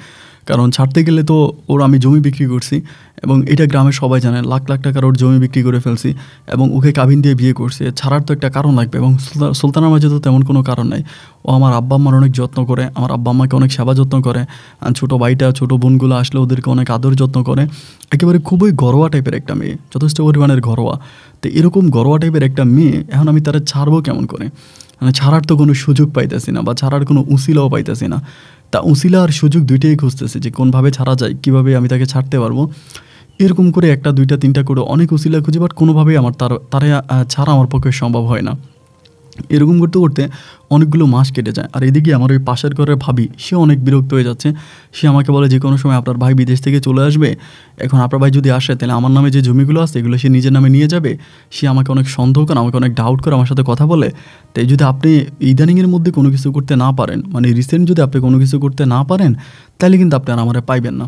কারণ ছাড়তে গেলে তো ওর আমি জমি বিক্রি করছি এবং এটা গ্রামের সবাই জানে লাখ লাখ টাকার ওর জমি বিক্রি করে ফেলছি এবং ওকে কাবিন দিয়ে বিয়ে করছে ছাড়ার তো একটা কারণ লাগবে এবং সুলতানার মাঝে তো তেমন কোনো কারণ নাই ও আমার আব্বা আমার অনেক যত্ন করে আমার আব্বা আমাকে অনেক সেবা যত্ন করে ছোটো ভাইটা ছোটো বোনগুলো আসলে ওদেরকে অনেক আদর যত্ন করে একেবারে খুবই ঘরোয়া টাইপের একটা মেয়ে যথেষ্ট পরিমাণের ঘরোয়া তো এরকম ঘরোয়া টাইপের একটা মেয়ে এখন আমি তারা ছাড়বো কেমন করে মানে ছাড়ার তো কোনো সুযোগ পাইতেছি না বা ছাড়ার কোনো উসিলাও পাইতেছি না তা উঁচিলা আর সুযোগ দুইটাই খুঁজতেছে যে কোনভাবে ছাড়া যায় কিভাবে আমি তাকে ছাড়তে পারবো এরকম করে একটা দুইটা তিনটা করে অনেক উঁচিলা খুঁজে বাট কোনোভাবেই আমার তার তারা ছাড়া আমার পক্ষে সম্ভব হয় না এরকম করতে করতে অনেকগুলো মাস কেটে যায় আর এদিকে আমার ওই পাশের ঘরের ভাবি সে অনেক বিরক্ত হয়ে যাচ্ছে সে আমাকে বলে যে কোনো সময় আপনার ভাই বিদেশ থেকে চলে আসবে এখন আপনার ভাই যদি আসে তাহলে আমার নামে যে জমিগুলো আছে এগুলো সে নিজের নামে নিয়ে যাবে সে আমাকে অনেক সন্দেহ করে আমাকে অনেক ডাউট করে আমার সাথে কথা বলে তাই যদি আপনি ইদানিংয়ের মধ্যে কোনো কিছু করতে না পারেন মানে রিসেন্ট যদি আপনি কোনো কিছু করতে না পারেন তাহলে কিন্তু আপনি আর আমার পাইবেন না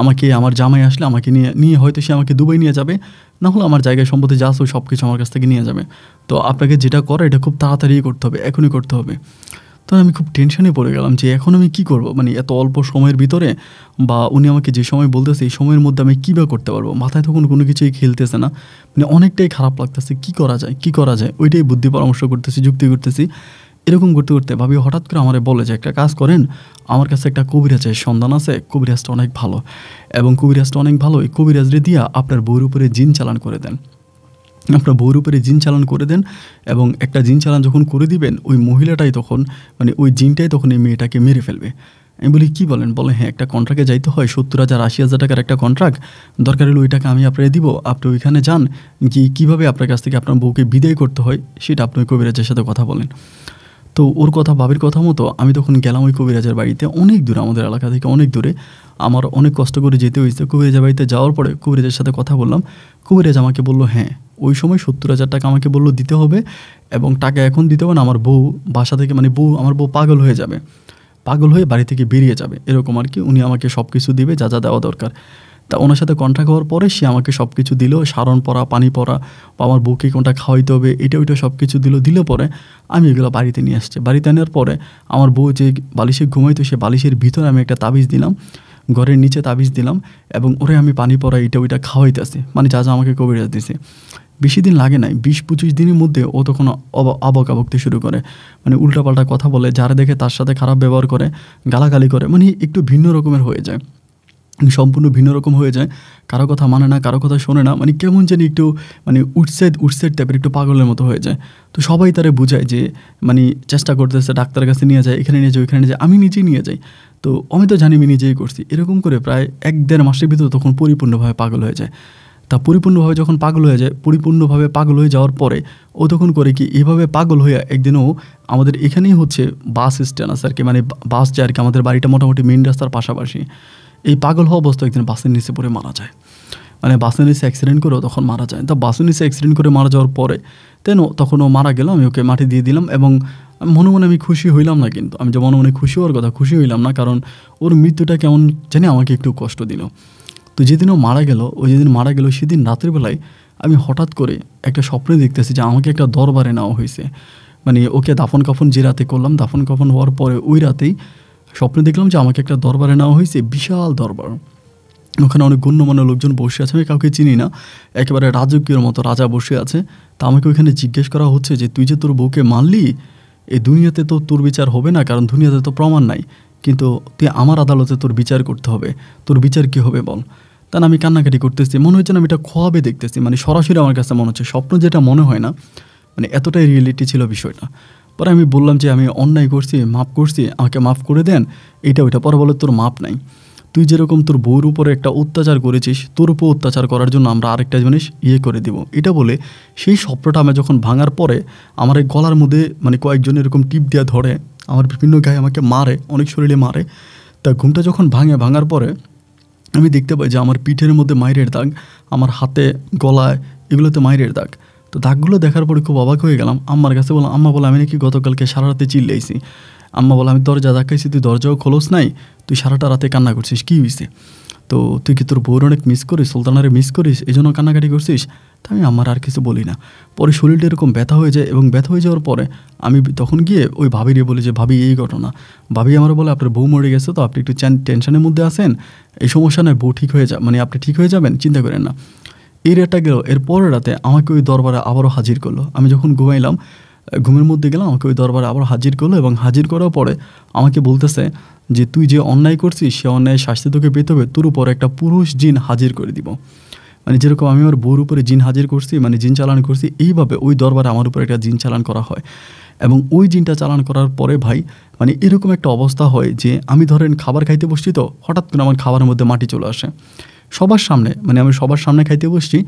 আমাকে আমার জামাই আসলে আমাকে নিয়ে নিয়ে হয়তো সে আমাকে দুবাই নিয়ে যাবে না হলে আমার জায়গায় সম্পত্তি যা আছে সব কিছু আমার কাছ থেকে নিয়ে যাবে তো আপনাকে যেটা করে এটা খুব তাড়াতাড়ি করতে হবে এখনই করতে হবে তো আমি খুব টেনশনে পড়ে গেলাম যে এখন আমি কি করব মানে এত অল্প সময়ের ভিতরে বা উনি আমাকে যে সময় বলতেছে এই সময়ের মধ্যে আমি কী বা করতে পারবো মাথায় তখন কোনো কিছুই খেলতেছে না মানে অনেকটাই খারাপ লাগতেছে কি করা যায় কি করা যায় ওইটাই বুদ্ধি পরামর্শ করতেছি যুক্তি করতেছি এরকম ঘুরতে ঘুরতে ভাবি হঠাৎ করে আমার বলে যে একটা কাজ করেন আমার কাছে একটা কবিরাজের সন্ধান আছে কবিরাজটা অনেক ভালো এবং কবিরাজটা অনেক ভালো এই কবিরাজরে দিয়া আপনার বউর উপরে জিন চালান করে দেন আপনার বউর উপরে জিন চালান করে দেন এবং একটা জিন চালান যখন করে দিবেন ওই মহিলাটাই তখন মানে ওই জিনটাই তখন এই মেয়েটাকে মেরে ফেলবে আমি বলি কী বলেন বলে হ্যাঁ একটা কন্ট্রাক্টে যাইতে হয় সত্তর হাজার আশি হাজার টাকার একটা কন্ট্রাক্ট দরকার হলে ওই টাকা আমি আপনাকে দিব আপনি ওইখানে যান কি কীভাবে আপনার কাছ থেকে আপনার বউকে বিদায় করতে হয় সেটা আপনি কবিরাজের সাথে কথা বলেন তো ওর কথা ভাবির কথা মতো আমি তখন গেলাম ওই কবিরাজার বাড়িতে অনেক দূরে আমাদের এলাকা থেকে অনেক দূরে আমার অনেক কষ্ট করে যেতে হয়েছে কবিরাজার বাড়িতে যাওয়ার পরে কবিরাজের সাথে কথা বললাম কবিরাজ আমাকে বলল হ্যাঁ ওই সময় সত্তর হাজার টাকা আমাকে বললো দিতে হবে এবং টাকা এখন দিতে হবে না আমার বউ বাসা থেকে মানে বউ আমার বউ পাগল হয়ে যাবে পাগল হয়ে বাড়ি থেকে বেরিয়ে যাবে এরকম আর কি উনি আমাকে সব কিছু দিবে যা যা দেওয়া দরকার তা ওনার সাথে কন্ট্রাক্ট হওয়ার পরে সে আমাকে সব কিছু দিল সারণ পরা পানি পরা বা আমার বুকে কোনটা খাওয়াইতে হবে এটা ওইটা সব কিছু দিল দিলে পরে আমি এগুলো বাড়িতে নিয়ে আসছি বাড়িতে আনার পরে আমার বউ যে বালিশে ঘুমাইতো সে বালিশের ভিতরে আমি একটা তাবিজ দিলাম ঘরের নিচে তাবিজ দিলাম এবং ওরে আমি পানি পরা এটা ওইটা খাওয়াইতেছে মানে যা যা আমাকে কবির দিছে বেশি দিন লাগে নাই বিশ পঁচিশ দিনের মধ্যে ও তখন আবক আবকতে শুরু করে মানে উল্টাপাল্টা কথা বলে যারা দেখে তার সাথে খারাপ ব্যবহার করে গালাগালি করে মানে একটু ভিন্ন রকমের হয়ে যায় সম্পূর্ণ ভিন্ন রকম হয়ে যায় কারো কথা মানে না কারো কথা শোনে না মানে কেমন যেন একটু মানে উৎসেদ উৎসেদ টাইপের একটু পাগলের মতো হয়ে যায় তো সবাই তারা বোঝায় যে মানে চেষ্টা করতেছে ডাক্তারের কাছে নিয়ে যায় এখানে নিয়ে যায় ওইখানে যায় আমি নিজেই নিয়ে যাই তো আমি তো জানি আমি নিজেই করছি এরকম করে প্রায় এক দেড় মাসের ভিতরে তখন পরিপূর্ণভাবে পাগল হয়ে যায় তা পরিপূর্ণভাবে যখন পাগল হয়ে যায় পরিপূর্ণভাবে পাগল হয়ে যাওয়ার পরে ও তখন করে কি এভাবে পাগল হয়ে একদিনও আমাদের এখানেই হচ্ছে বাস স্ট্যান্ড আছে আর কি মানে বাস যায় আর কি আমাদের বাড়িটা মোটামুটি মেন রাস্তার পাশাপাশি এই পাগল হওয়া অবস্থা একদিন বাসের নিচে পড়ে মারা যায় মানে বাসের নিচে অ্যাক্সিডেন্ট করেও তখন মারা যায় তা বাসের নিচে অ্যাক্সিডেন্ট করে মারা যাওয়ার পরে তেন তখন ও মারা গেল আমি ওকে মাটি দিয়ে দিলাম এবং মনে মনে আমি খুশি হইলাম না কিন্তু আমি যে মনে মনে খুশি হওয়ার কথা খুশি হইলাম না কারণ ওর মৃত্যুটা কেমন জানি আমাকে একটু কষ্ট দিল তো যেদিন ও মারা গেল ওই যেদিন মারা গেল সেদিন রাত্রিবেলায় আমি হঠাৎ করে একটা স্বপ্নে দেখতেছি যে আমাকে একটা দরবারে নেওয়া হয়েছে মানে ওকে দাফন কাফন যে রাতে করলাম দাফন কাফন হওয়ার পরে ওই রাতেই স্বপ্নে দেখলাম যে আমাকে একটা দরবারে নেওয়া হয়েছে বিশাল দরবার ওখানে অনেক গণ্যমান্য লোকজন বসে আছে আমি কাউকে চিনি না একেবারে রাজকীয় মতো রাজা বসে আছে তা আমাকে ওইখানে জিজ্ঞেস করা হচ্ছে যে তুই যে তোর বউকে মারলি এই দুনিয়াতে তো তোর বিচার হবে না কারণ দুনিয়াতে তো প্রমাণ নাই কিন্তু তুই আমার আদালতে তোর বিচার করতে হবে তোর বিচার কী হবে বল তার আমি কান্নাকাটি করতেছি মনে হচ্ছে না আমি এটা খোয়াবে দেখতেছি মানে সরাসরি আমার কাছে মনে হচ্ছে স্বপ্ন যেটা মনে হয় না মানে এতটাই রিয়েলিটি ছিল বিষয়টা পরে আমি বললাম যে আমি অন্যায় করছি মাফ করছি আমাকে মাফ করে দেন এটা ওইটা পরে বলে তোর মাপ নাই তুই যেরকম তোর বউর উপরে একটা অত্যাচার করেছিস তোর উপর অত্যাচার করার জন্য আমরা আরেকটা জিনিস ইয়ে করে দিব এটা বলে সেই স্বপ্নটা আমি যখন ভাঙার পরে আমার এই গলার মধ্যে মানে কয়েকজন এরকম টিপ দেওয়া ধরে আমার বিভিন্ন গায়ে আমাকে মারে অনেক শরীরে মারে তা ঘুমটা যখন ভাঙে ভাঙার পরে আমি দেখতে পাই যে আমার পিঠের মধ্যে মায়ের দাগ আমার হাতে গলায় এগুলোতে মায়ের দাগ তো দাগগুলো দেখার পরে খুব অবাক হয়ে গেলাম আম্মার কাছে বললাম আম্মা বলে আমি নাকি গতকালকে সারা রাতে চিল্লাইছি আম্মা বলে আমি দরজা দেখাইছি তুই দরজাও খোলস নাই তুই সারাটা রাতে কান্না করছিস কী হয়েছে তো তুই কি তোর বউর অনেক মিস করিস সুলতানারে মিস করিস এই জন্য কান্নাকাটি করছিস তা আমি আমার আর কিছু বলি না পরে শরীরটা এরকম ব্যথা হয়ে যায় এবং ব্যথা হয়ে যাওয়ার পরে আমি তখন গিয়ে ওই ভাবিরে বলি যে ভাবি এই ঘটনা ভাবি আমার বলে আপনার বউ মরে গেছে তো আপনি একটু টেনশনের মধ্যে আছেন এই সমস্যা নয় বউ ঠিক হয়ে যা মানে আপনি ঠিক হয়ে যাবেন চিন্তা করেন না এই একটা গেল এর পরের রাতে আমাকে ওই দরবারে আবারও হাজির করলো আমি যখন ঘুমাইলাম ঘুমের মধ্যে গেলাম আমাকে ওই দরবারে আবার হাজির করলো এবং হাজির করার পরে আমাকে বলতেছে যে তুই যে অন্যায় করছিস সে অন্যায় শাস্তি তোকে পেতে হবে তোর উপর একটা পুরুষ জিন হাজির করে দিব মানে যেরকম আমি আমার বউর উপরে জিন হাজির করছি মানে জিন চালান করছি এইভাবে ওই দরবারে আমার উপরে একটা জিন চালান করা হয় এবং ওই জিনটা চালান করার পরে ভাই মানে এরকম একটা অবস্থা হয় যে আমি ধরেন খাবার খাইতে বসছি তো হঠাৎ করে আমার খাবারের মধ্যে মাটি চলে আসে সবার সামনে মানে আমি সবার সামনে খাইতে বসছি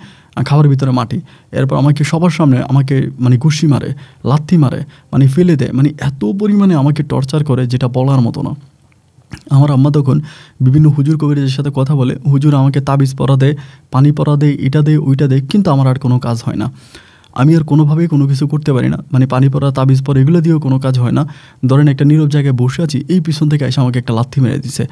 খাবার ভিতরে মাটি এরপর আমাকে সবার সামনে আমাকে মানে ঘুষি মারে লাথি মারে মানে ফেলে দেয় মানে এত পরিমাণে আমাকে টর্চার করে যেটা বলার মতো না আমার আম্মা তখন বিভিন্ন হুজুর কবিরাজের সাথে কথা বলে হুজুর আমাকে তাবিজ পরা দেয় পানি পরা দেয় এটা দেয় ওইটা দেয় কিন্তু আমার আর কোনো কাজ হয় না আমি আর কোনোভাবেই কোনো কিছু করতে পারি না মানে পানি পড়া তাবিজ পর এগুলো দিয়েও কোনো কাজ হয় না ধরেন একটা নীরব জায়গায় বসে আছি এই পিছন থেকে এসে আমাকে একটা লাথি মেরে দিছে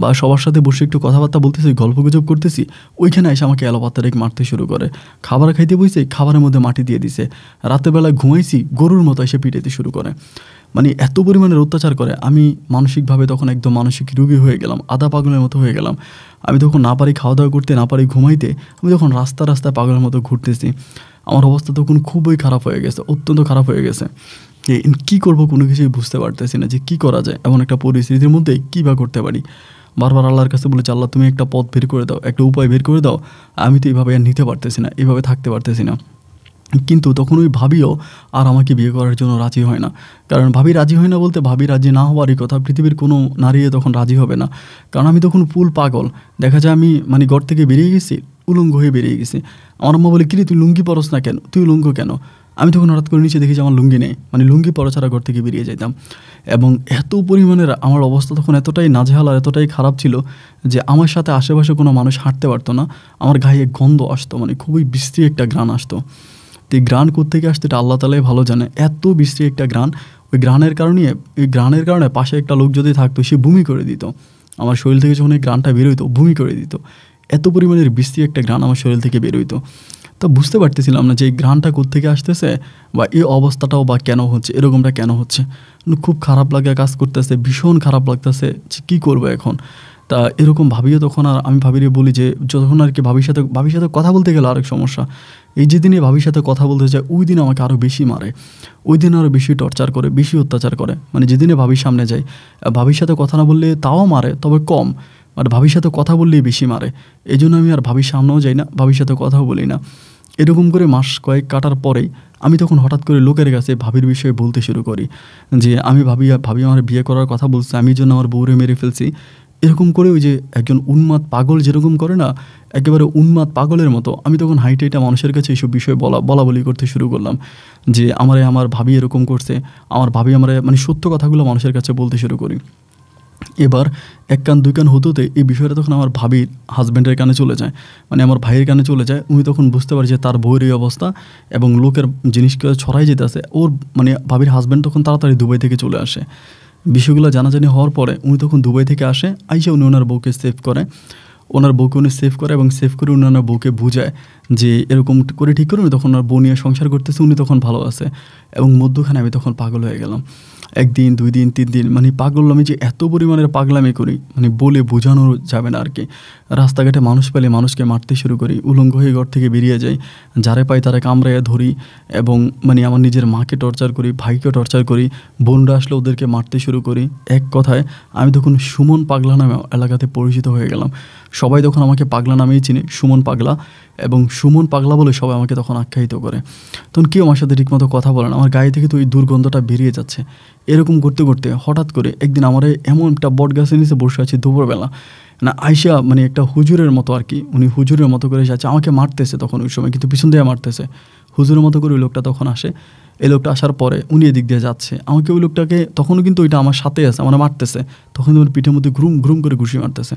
বা সবার সাথে বসে একটু কথাবার্তা বলতেছি গল্প গুজব করতেছি ওইখানে এসে আমাকে অ্যালোপাতারেক মারতে শুরু করে খাবার খাইতে বইছে খাবারের মধ্যে মাটি দিয়ে দিছে রাতেরবেলায় ঘুমাইছি গরুর মতো এসে পিটাইতে শুরু করে মানে এত পরিমাণের অত্যাচার করে আমি মানসিকভাবে তখন একদম মানসিক রুগী হয়ে গেলাম আধা পাগলের মতো হয়ে গেলাম আমি তখন না পারি খাওয়া দাওয়া করতে না পারি ঘুমাইতে আমি তখন রাস্তা রাস্তায় পাগলের মতো ঘুরতেছি আমার অবস্থা তখন খুবই খারাপ হয়ে গেছে অত্যন্ত খারাপ হয়ে গেছে যে কী করবো কোনো কিছুই বুঝতে পারতেছি না যে কী করা যায় এমন একটা পরিস্থিতির মধ্যে কী বা করতে পারি বারবার আল্লাহর কাছে বলেছে আল্লাহ তুমি একটা পথ বের করে দাও একটা উপায় বের করে দাও আমি তো এইভাবে আর নিতে পারতেছি না এইভাবে থাকতে পারতেছি না কিন্তু তখন ওই ভাবিও আর আমাকে বিয়ে করার জন্য রাজি হয় না কারণ ভাবি রাজি হয় না বলতে ভাবি রাজি না হওয়ারই কথা পৃথিবীর কোনো নারীয়ে তখন রাজি হবে না কারণ আমি তখন ফুল পাগল দেখা যায় আমি মানে ঘর থেকে বেরিয়ে গেছি উলঙ্গ হয়ে বেরিয়ে গেছি আমার মা বলে কিরে তুই লুঙ্গি পরস না কেন তুই উলঙ্গ কেন আমি তখন হঠাৎ করে নিচে দেখি যে আমার লুঙ্গি নেই মানে লুঙ্গি পরা ছাড়া ঘর থেকে বেরিয়ে যেতাম এবং এত পরিমাণের আমার অবস্থা তখন এতটাই নাজেহাল আর এতটাই খারাপ ছিল যে আমার সাথে আশেপাশে কোনো মানুষ হাঁটতে পারতো না আমার গায়ে গন্ধ আসতো মানে খুবই বিশ্রী একটা গ্রাণ আসতো তো এই গ্রান কোথেকে আসতে এটা আল্লাহ তালাই ভালো জানে এত বিশ্রী একটা গ্রান ওই গ্রানের কারণে ওই গ্রানের কারণে পাশে একটা লোক যদি থাকতো সে ভূমি করে দিত আমার শরীর থেকে যখন এই গ্রানটা বেরোইতো ভূমি করে দিত এত পরিমাণের বৃষ্টি একটা গ্রান আমার শরীর থেকে বেরোইতো তা বুঝতে পারতেছিলাম না যে এই গ্রানটা থেকে আসতেছে বা এই অবস্থাটাও বা কেন হচ্ছে এরকমটা কেন হচ্ছে খুব খারাপ লাগে কাজ করতেছে ভীষণ খারাপ লাগতেছে যে কী করবো এখন তা এরকম ভাবিয়ে তখন আর আমি ভাবি বলি যে যখন আর কি ভাবির সাথে ভাবির সাথে কথা বলতে গেলে আরেক সমস্যা এই যে দিনে ভাবির সাথে কথা বলতে যায় ওই দিন আমাকে আরও বেশি মারে ওই দিন আরও বেশি টর্চার করে বেশি অত্যাচার করে মানে যেদিনে ভাবির সামনে যায় ভাবির সাথে কথা না বললে তাও মারে তবে কম আর মানে ভাবির সাথে কথা বললেই বেশি মারে এই জন্য আমি আর ভাবির সামনেও যাই না ভাবির সাথে কথাও বলি না এরকম করে মাস কয়েক কাটার পরেই আমি তখন হঠাৎ করে লোকের কাছে ভাবির বিষয়ে বলতে শুরু করি যে আমি ভাবি ভাবি আমার বিয়ে করার কথা বলছে আমি জন্য আমার বউরে মেরে ফেলছি এরকম করে ওই যে একজন উন্মাদ পাগল যেরকম করে না একেবারে উন্মাদ পাগলের মতো আমি তখন হাইটে হাইটা মানুষের কাছে এইসব বিষয়ে বলা বলা বলি করতে শুরু করলাম যে আমারে আমার ভাবি এরকম করছে আমার ভাবি আমারে মানে সত্য কথাগুলো মানুষের কাছে বলতে শুরু করি এবার এক কান দুই কান হতোতে এই বিষয়টা তখন আমার ভাবির হাজব্যান্ডের কানে চলে যায় মানে আমার ভাইয়ের কানে চলে যায় উনি তখন বুঝতে পারে যে তার বইয়ের এই অবস্থা এবং লোকের জিনিসকে ছড়াই যেতে আসে ওর মানে ভাবির হাজব্যান্ড তখন তাড়াতাড়ি দুবাই থেকে চলে আসে বিষয়গুলো জানাজানি হওয়ার পরে উনি তখন দুবাই থেকে আসে আইসা উনি ওনার বউকে সেভ করে ওনার বউকে উনি সেভ করে এবং সেভ করে উনি ওনার বউকে বোঝায় যে এরকম করে ঠিক করে উনি তখন ওনার বউ নিয়ে সংসার করতেছে উনি তখন ভালো আছে এবং মধ্যখানে আমি তখন পাগল হয়ে গেলাম একদিন দুই দিন তিন দিন মানে পাগল আমি যে এত পরিমাণের পাগলামি করি মানে বলে বোঝানো যাবে না আর কি রাস্তাঘাটে মানুষ পেলে মানুষকে মারতে শুরু করি উলঙ্গ হয়ে ঘর থেকে বেরিয়ে যাই যারে পাই তারা কামড়ে ধরি এবং মানে আমার নিজের মাকে টর্চার করি ভাইকে টর্চার করি বোনরা আসলে ওদেরকে মারতে শুরু করি এক কথায় আমি তখন সুমন পাগলা নামে এলাকাতে পরিচিত হয়ে গেলাম সবাই তখন আমাকে পাগলা নামেই চিনে সুমন পাগলা এবং সুমন পাগলা বলে সবাই আমাকে তখন আখ্যায়িত করে তখন কেউ আমার সাথে ঠিকমতো কথা বলেন আমার গায়ে থেকে তো ওই দুর্গন্ধটা বেরিয়ে যাচ্ছে এরকম করতে করতে হঠাৎ করে একদিন আমার এমন একটা বট গাছের নিচে বসে আছি দুপুরবেলা না আয়সা মানে একটা হুজুরের মতো আর কি উনি হুজুরের মতো করে যাচ্ছে আমাকে মারতেছে তখন ওই সময় কিন্তু পিছন দিয়ে মারতেছে হুজুরের মতো করে ওই লোকটা তখন আসে এই লোকটা আসার পরে উনি এদিক দিয়ে যাচ্ছে আমাকে ওই লোকটাকে তখনও কিন্তু ওইটা আমার সাথে আছে আমার মানে মারতেছে তখন আমার পিঠের মধ্যে ঘুরুম ঘুরুম করে ঘুষি মারতেছে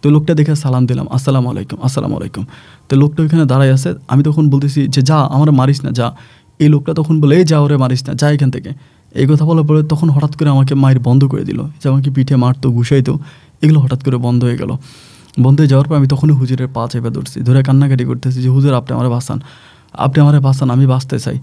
তো লোকটা দেখে সালাম দিলাম আসসালাম আলাইকুম আসসালাম আলাইকুম তো লোকটা ওইখানে দাঁড়াই আছে আমি তখন বলতেছি যে যা আমার মারিস না যা এই লোকটা তখন বলে এই যা ওরে মারিস না যা এখান থেকে এই কথা বলার পরে তখন হঠাৎ করে আমাকে মায়ের বন্ধ করে দিল যে আমাকে পিঠে মারতো ঘুষাইতো এগুলো হঠাৎ করে বন্ধ হয়ে গেল বন্ধ হয়ে যাওয়ার পর আমি তখনই হুজুরের পা চেপে ধরছি ধরে কান্নাকাটি করতেছি যে হুজুর আপনি আমার বাঁচান আপনি আমার বাঁচান আমি বাঁচতে চাই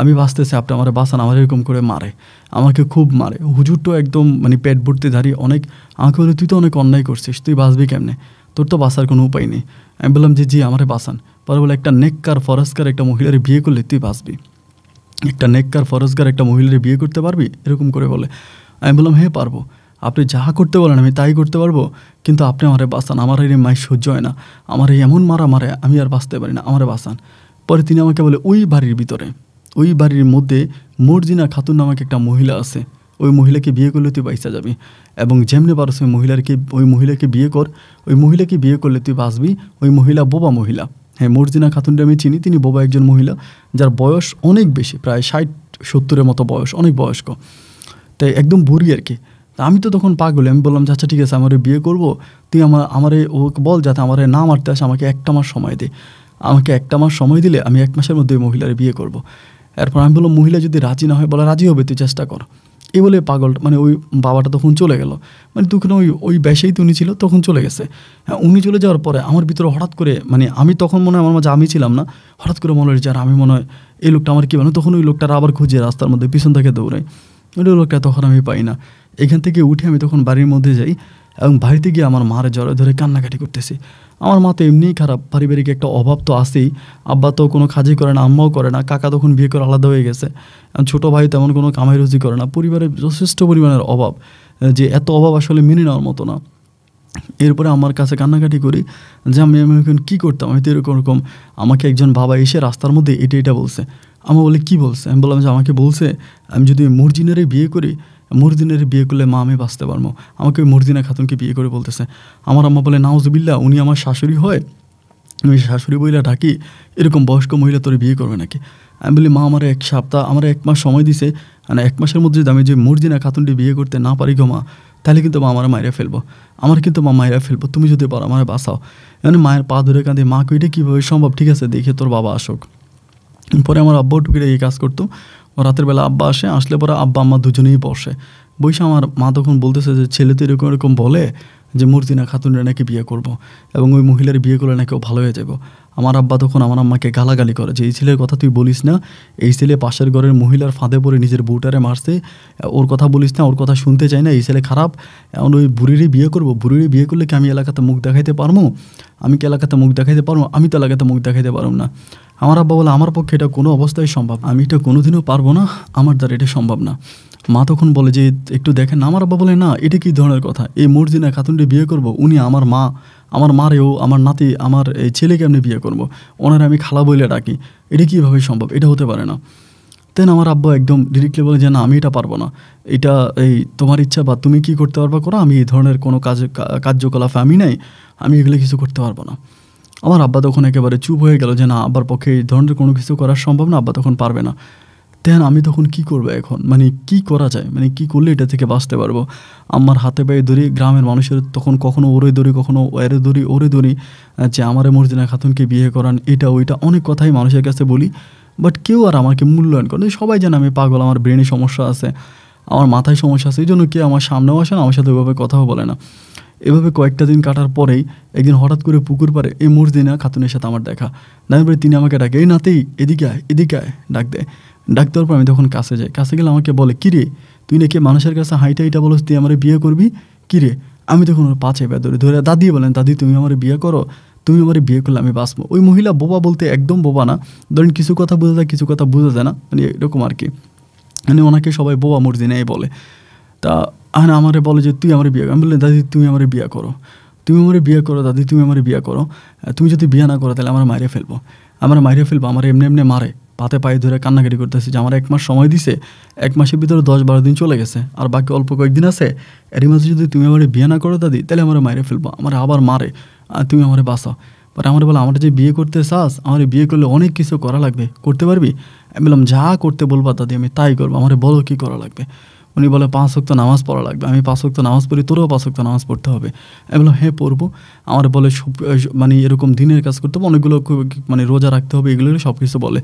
আমি বাঁচতে চাই আপনি আমার বাঁচান আমার এরকম করে মারে আমাকে খুব মারে হুজুর তো একদম মানে পেট ভর্তি ধারি অনেক আমাকে বলে তুই তো অনেক অন্যায় করছিস তুই বাঁচবি কেমনে তোর তো বাঁচার কোনো উপায় নেই আমি বললাম যে জি আমারে বাঁচান পরে বলে একটা নেককার ফরেস্কার একটা মহিলার বিয়ে করলে তুই বাঁচবি একটা নেককার ফরেস্কার একটা মহিলার বিয়ে করতে পারবি এরকম করে বলে আমি বললাম হ্যাঁ পারবো আপনি যাহা করতে বলেন আমি তাই করতে পারবো কিন্তু আপনি আমারে বাঁচান আমার এই মাই সহ্য হয় না আমার এই এমন মারা মারে আমি আর বাঁচতে পারি না আমারে বাঁচান পরে তিনি আমাকে বলে ওই বাড়ির ভিতরে ওই বাড়ির মধ্যে মর্জিনা খাতুন নামক একটা মহিলা আছে ওই মহিলাকে বিয়ে করলে তুই বাইসা যাবি এবং যেমনি পারস ওই মহিলাকে ওই মহিলাকে বিয়ে কর ওই মহিলাকে বিয়ে করলে তুই বাঁচবি ওই মহিলা বোবা মহিলা হ্যাঁ মর্জিনা খাতুনটা আমি চিনি তিনি বোবা একজন মহিলা যার বয়স অনেক বেশি প্রায় ষাট সত্তরের মতো বয়স অনেক বয়স্ক তাই একদম বুড়ি আর কি আমি তো তখন পাগল আমি বললাম যে আচ্ছা ঠিক আছে আমার বিয়ে করব তুই আমার আমারে ওকে বল যাতে আমারে না মারতে আসে আমাকে একটা মাস সময় দে আমাকে একটা মাস সময় দিলে আমি এক মাসের মধ্যে মহিলার বিয়ে করব। এরপর আমি বললাম মহিলা যদি রাজি না হয় বলে রাজি হবে তুই চেষ্টা কর এ বলে পাগল মানে ওই বাবাটা তখন চলে গেল মানে তখন ওই ওই ব্যাসেই তো উনি ছিল তখন চলে গেছে হ্যাঁ উনি চলে যাওয়ার পরে আমার ভিতরে হঠাৎ করে মানে আমি তখন মনে হয় আমার মাঝে আমি ছিলাম না হঠাৎ করে মনে হয়েছে আর আমি মনে হয় এই লোকটা আমার কী মানে তখন ওই লোকটার আবার খুঁজে রাস্তার মধ্যে পিছন থেকে দৌড়াই ওই লোকটা তখন আমি পাই না এখান থেকে উঠে আমি তখন বাড়ির মধ্যে যাই এবং বাড়িতে গিয়ে আমার মার জড়ে ধরে কান্নাকাটি করতেছি আমার মা তো এমনিই খারাপ পারিবারিক একটা অভাব তো আসেই আব্বা তো কোনো কাজই করে না আম্মাও করে না কাকা তখন বিয়ে করে আলাদা হয়ে গেছে ছোটো ভাই তেমন কোনো কামাই রুজি করে না পরিবারের যথেষ্ট পরিমাণের অভাব যে এত অভাব আসলে মেনে নেওয়ার মতো না এরপরে আমার কাছে কান্নাকাটি করি যে আমি আমি এখন কী করতাম আমি তো এরকম রকম আমাকে একজন বাবা এসে রাস্তার মধ্যে এটা এটা বলছে আমার বলে কি বলছে আমি বললাম যে আমাকে বলছে আমি যদি মর্জিনারে বিয়ে করি মুরদিনের বিয়ে করলে মা আমি বাঁচতে পারবো আমাকে ওই মুরদিনা খাতুনকে বিয়ে করে বলতেছে আমার আম্মা বলে নাওজবিল্লা উনি আমার শাশুড়ি হয় আমি শাশুড়ি বইলা ঢাকি এরকম বয়স্ক মহিলা তোর বিয়ে করবে নাকি আমি বলি মা আমার এক সপ্তাহ আমার এক মাস সময় দিছে মানে এক মাসের মধ্যে যদি আমি যে মুরদিনা খাতুনটি বিয়ে করতে না পারি গো মা তাহলে কিন্তু মা আমার মায়েরা ফেলবো আমার কিন্তু মা মায়েরা ফেলবো তুমি যদি পারো আমার বাঁচাও মানে মায়ের পা ধরে কাঁদে মা কইটা কীভাবে সম্ভব ঠিক আছে দেখে তোর বাবা আসুক পরে আমার আব্বাও টুকিটা এই কাজ করতো রাতের বেলা আব্বা আসে আসলে পরে আব্বা আম্মা দুজনেই বসে বৈশা আমার মা তখন বলতেছে যে ছেলে তো এরকম এরকম বলে যে মূর্তিনা খাতুনরা নাকি বিয়ে করব। এবং ওই মহিলার বিয়ে করলে নাকি ও ভালো হয়ে যাব আমার আব্বা তখন আমার আম্মাকে গালাগালি করে যে এই ছেলের কথা তুই বলিস না এই ছেলে পাশের ঘরের মহিলার ফাঁদে পড়ে নিজের বুটারে মারছে ওর কথা বলিস না ওর কথা শুনতে চাই না এই ছেলে খারাপ এখন ওই বুড়িরই বিয়ে করব বুড়িরই বিয়ে করলে কি আমি এলাকাতে মুখ দেখাইতে পারবো আমি কি এলাকাতে মুখ দেখাইতে পারবো আমি তো এলাকাতে মুখ দেখাইতে পারবো না আমার আব্বা বলে আমার পক্ষে এটা কোনো অবস্থায় সম্ভব আমি এটা কোনোদিনও পারবো না আমার দ্বারা এটা সম্ভব না মা তখন বলে যে একটু দেখেন আমার আব্বা বলে না এটা কি ধরনের কথা এই মর্জিনা খাতুনটি বিয়ে করব উনি আমার মা আমার মারেও আমার নাতি আমার এই ছেলেকে আমি বিয়ে করব ওনারা আমি খালা বইলে ডাকি এটা কীভাবে সম্ভব এটা হতে পারে না তেন আমার আব্বা একদম ডিরেক্টলি বলে যে না আমি এটা পারবো না এটা এই তোমার ইচ্ছা বা তুমি কি করতে পারবা করো আমি এই ধরনের কোনো কাজ কার্যকলাপে আমি নাই আমি এগুলো কিছু করতে পারবো না আমার আব্বা তখন একেবারে চুপ হয়ে গেল যে না আব্বার পক্ষে এই ধরনের কোনো কিছু করা সম্ভব না আব্বা তখন পারবে না তেন আমি তখন কি করব এখন মানে কি করা যায় মানে কি করলে এটা থেকে বাঁচতে পারবো আমার হাতে পায়ে দড়ি গ্রামের মানুষের তখন কখনো ওরে দড়ি কখনো ওরে দড়ি ওরে দড়ি যে আমারে মর্জিনা খাতুনকে বিয়ে করান এটা ওইটা অনেক কথাই মানুষের কাছে বলি বাট কেউ আর আমাকে মূল্যায়ন করে সবাই জানে আমি পাগল আমার ব্রেনে সমস্যা আছে আমার মাথায় সমস্যা আছে এই জন্য কেউ আমার সামনেও আসে না আমার সাথে ওইভাবে কথাও বলে না এভাবে কয়েকটা দিন কাটার পরেই একদিন হঠাৎ করে পুকুর পারে এই না খাতুনের সাথে আমার দেখা নামের পরে তিনি আমাকে ডাকে এই নাতেই এদিকে আয় এদিকে আয় ডাক দেয় ডাক দেওয়ার পর আমি তখন কাছে যাই কাছে গেলে আমাকে বলে কিরে তুই নাকি মানুষের কাছে হাইটা হাইটা বলস তুই আমার বিয়ে করবি কিরে আমি তখন ওর পাছে ধরে ধরে দাদি বলেন দাদি তুমি আমার বিয়ে করো তুমি আমার বিয়ে করলে আমি বাঁচবো ওই মহিলা বোবা বলতে একদম বোবা না ধরেন কিছু কথা বোঝা যায় কিছু কথা বোঝা যায় না মানে এরকম আর কি মানে ওনাকে সবাই বোবা মুরজিনাই বলে তা আর আমারে বলে যে তুই আমার বিয়ে আমি বললাম দাদি তুমি আমার বিয়ে করো তুমি আমার বিয়ে করো দাদি তুমি আমার বিয়ে করো তুমি যদি বিয়ে না করো তাহলে আমার মাইরে ফেলবো আমার মাইরে ফেলবো আমার এমনি এমনি মারে পাতে পায়ে ধরে কান্নাকাটি করতেছে যে আমার এক মাস সময় দিছে এক মাসের ভিতরে দশ বারো দিন চলে গেছে আর বাকি অল্প কয়েকদিন আছে এরই মাঝে যদি তুমি আমার বিয়ে না করো দাদি তাহলে আমার মাইরে ফেলবো আমার আবার মারে আর তুমি আমার বাসা বাট আমার বলে আমার যে বিয়ে করতে চাস আমার বিয়ে করলে অনেক কিছু করা লাগবে করতে পারবি আমি বললাম যা করতে বলবা দাদি আমি তাই করবো আমার বলো কী করা লাগবে উনি বলে পাঁচ শক্ত নামাজ পড়া লাগবে আমি পাঁচ শক্ত নামাজ পড়ি তোরও পাঁচ শক্ত নামাজ পড়তে হবে আমি বললাম হ্যাঁ পড়বো আমার বলে মানে এরকম দিনের কাজ করতে হবে অনেকগুলো মানে রোজা রাখতে হবে এগুলো সব কিছু বলে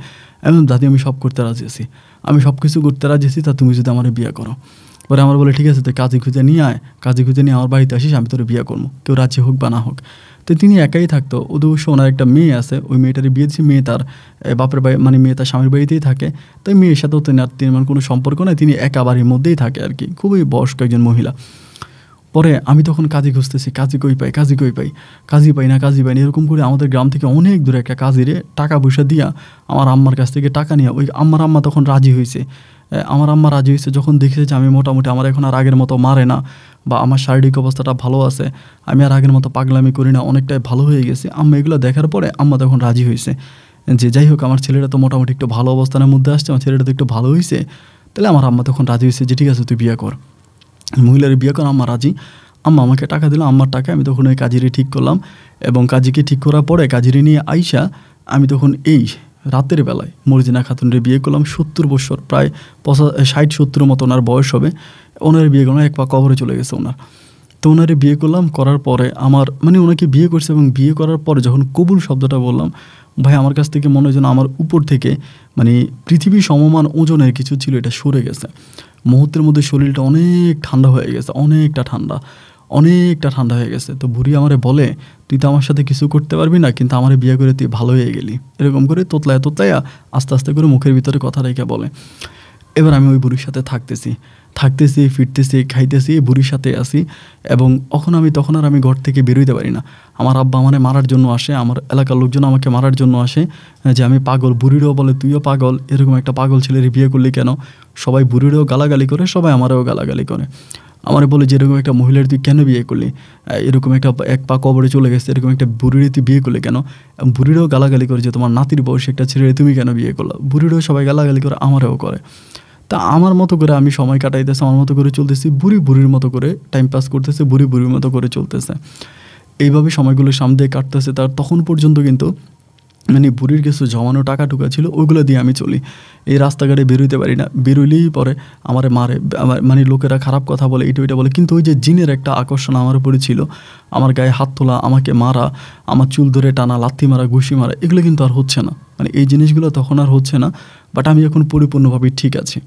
এবং দাদি আমি সব করতে রাজি আছি আমি সব কিছু করতে রাজি আছি তা তুমি যদি আমার বিয়ে করো পরে আমার বলে ঠিক আছে তুই কাজে খুঁজে নিয়ে আয় কাজে খুঁজে নিয়ে আমার বাড়িতে আসিস আমি তোর বিয়ে করবো কেউ রাজি হোক বা না হোক তো তিনি একাই থাকতো অদুশ ওনার একটা মেয়ে আছে ওই মেয়েটারই বিয়ে দিয়েছে মেয়ে তার বাপের বাড়ি মানে মেয়ে তার স্বামীর বাড়িতেই থাকে তাই মেয়ের সাথেও আর তিনি কোনো সম্পর্ক নাই তিনি একা বাড়ির মধ্যেই থাকে আর কি খুবই বয়স্ক একজন মহিলা পরে আমি তখন কাজী খুঁজতেছি কাজী কই পাই কাজী কই পাই কাজী পাই না কাজী পাই না এরকম করে আমাদের গ্রাম থেকে অনেক দূরে একটা কাজিরে টাকা পয়সা দিয়া আমার আম্মার কাছ থেকে টাকা নিয়ে ওই আম্মার আম্মা তখন রাজি হয়েছে আমার আম্মা রাজি হয়েছে যখন দেখেছে যে আমি মোটামুটি আমার এখন আর আগের মতো মারে না বা আমার শারীরিক অবস্থাটা ভালো আছে আমি আর আগের মতো পাগলামি করি না অনেকটাই ভালো হয়ে গেছি আম্মা এগুলো দেখার পরে আম্মা তখন রাজি হয়েছে যে যাই হোক আমার ছেলেটা তো মোটামুটি একটু ভালো অবস্থানের মধ্যে আসছে আমার ছেলেটা তো একটু ভালো হয়েছে তাহলে আমার আম্মা তখন রাজি হয়েছে যে ঠিক আছে তুই বিয়ে কর মহিলার বিয়ে কর আম্মা রাজি আম্মা আমাকে টাকা দিল আম্মার টাকা আমি তখন ওই কাজিরে ঠিক করলাম এবং কাজীকে ঠিক করার পরে কাজিরে নিয়ে আইসা আমি তখন এই রাতের বেলায় মর্জিনা খাতুনরে বিয়ে করলাম সত্তর বছর প্রায় পঁচা ষাট সত্তর মতো ওনার বয়স হবে ওনার বিয়ে করলাম এক পা কবরে চলে গেছে ওনার তো ওনারে বিয়ে করলাম করার পরে আমার মানে ওনাকে বিয়ে করছে এবং বিয়ে করার পরে যখন কবুল শব্দটা বললাম ভাই আমার কাছ থেকে মনে হয় যেন আমার উপর থেকে মানে পৃথিবী সমমান ওজনের কিছু ছিল এটা সরে গেছে মুহূর্তের মধ্যে শরীরটা অনেক ঠান্ডা হয়ে গেছে অনেকটা ঠান্ডা অনেকটা ঠান্ডা হয়ে গেছে তো বুড়ি আমারে বলে তুই তো আমার সাথে কিছু করতে পারবি না কিন্তু আমার বিয়ে করে তুই ভালো হয়ে গেলি এরকম করে তোতলায় তোতলায়া আস্তে আস্তে করে মুখের ভিতরে কথা রেখে বলে এবার আমি ওই বুড়ির সাথে থাকতেছি থাকতেছি ফিরতেছি খাইতেছি বুড়ির সাথে আসি এবং কখন আমি তখন আর আমি ঘর থেকে বেরোইতে পারি না আমার আব্বা মানে মারার জন্য আসে আমার এলাকার লোকজন আমাকে মারার জন্য আসে যে আমি পাগল বুড়িরও বলে তুইও পাগল এরকম একটা পাগল ছেলের বিয়ে করলি কেন সবাই বুড়িরও গালাগালি করে সবাই আমারও গালাগালি করে আমার বলে যে এরকম একটা মহিলার তুই কেন বিয়ে করলি এরকম একটা এক পা কবরে চলে গেছে এরকম একটা বুড়িরে তুই বিয়ে করলি কেন বুড়িরও গালাগালি করে যে তোমার নাতির বয়সে একটা ছেলে তুমি কেন বিয়ে করলো বুড়িরও সবাই গালাগালি করে আমারও করে তা আমার মতো করে আমি সময় কাটাইতেছি আমার মতো করে চলতেছি বুড়ি বুড়ির মতো করে টাইম পাস করতেছে বুড়ি বুড়ির মতো করে চলতেছে এইভাবে সময়গুলো সামনে কাটতেছে তার তখন পর্যন্ত কিন্তু মানে বুড়ির কিছু জমানো টাকা টুকা ছিল ওইগুলো দিয়ে আমি চলি এই রাস্তাঘাটে বেরোইতে পারি না বেরোইলেই পরে আমার মারে আমার মানে লোকেরা খারাপ কথা বলে এটা ওইটা বলে কিন্তু ওই যে জিনের একটা আকর্ষণ আমার উপরে ছিল আমার গায়ে হাত তোলা আমাকে মারা আমার চুল ধরে টানা লাথি মারা ঘুষি মারা এগুলো কিন্তু আর হচ্ছে না মানে এই জিনিসগুলো তখন আর হচ্ছে না বাট আমি এখন পরিপূর্ণভাবে ঠিক আছি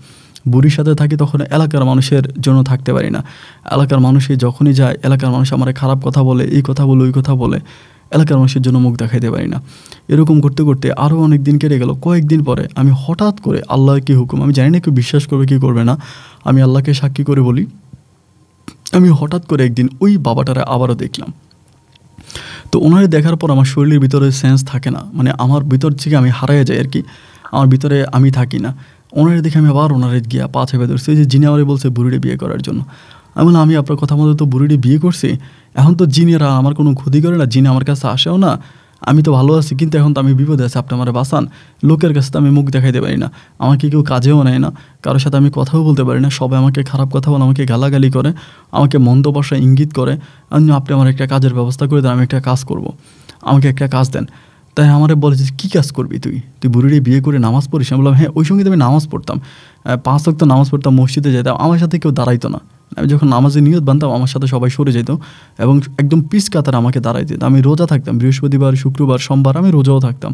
বুড়ির সাথে থাকি তখন এলাকার মানুষের জন্য থাকতে পারি না এলাকার মানুষে যখনই যায় এলাকার মানুষ আমার খারাপ কথা বলে এই কথা বলে ওই কথা বলে এলাকার মানুষের জন্য মুখ দেখাইতে পারি না এরকম করতে করতে আরও অনেক দিন কেটে গেল কয়েকদিন পরে আমি হঠাৎ করে আল্লাহ কি হুকুম আমি জানি না কেউ বিশ্বাস করবে কি করবে না আমি আল্লাহকে সাক্ষী করে বলি আমি হঠাৎ করে একদিন ওই বাবাটারা আবারও দেখলাম তো ওনারে দেখার পর আমার শরীরের ভিতরে সেন্স থাকে না মানে আমার ভিতর থেকে আমি হারাইয়া যাই আর কি আমার ভিতরে আমি থাকি না ওনারে দেখে আমি আবার ওনারে গিয়া পা চেপে ধরছি যে জিনে আমার বলছে বুড়িটি বিয়ে করার জন্য আমি বললাম আমি আপনার কথা মতো তো বুড়িটি বিয়ে করছি এখন তো জিনেরা আমার কোনো ক্ষতি করে না জিনে আমার কাছে আসেও না আমি তো ভালো আছি কিন্তু এখন তো আমি বিপদে আছি আপনি আমার বাসান লোকের কাছে তো আমি মুখ দেখাইতে পারি না আমাকে কেউ কাজেও নেয় না কারোর সাথে আমি কথাও বলতে পারি না সবাই আমাকে খারাপ কথা বলে আমাকে গালাগালি করে আমাকে মন্দ বসায় ইঙ্গিত করে আপনি আমার একটা কাজের ব্যবস্থা করে দেন আমি একটা কাজ করব। আমাকে একটা কাজ দেন তাই আমার বলে যে কী কাজ করবি তুই তুই বুড়িরে বিয়ে করে নামাজ পড়িস আমি বললাম হ্যাঁ ওই সঙ্গে আমি নামাজ পড়তাম পাঁচ অক্ত নামাজ পড়তাম মসজিদে যেতাম আমার সাথে কেউ দাঁড়াইতো না আমি যখন নামাজে নিয়ত বানতাম আমার সাথে সবাই সরে যেত এবং একদম পিস কাতার আমাকে দাঁড়াই দিত আমি রোজা থাকতাম বৃহস্পতিবার শুক্রবার সোমবার আমি রোজাও থাকতাম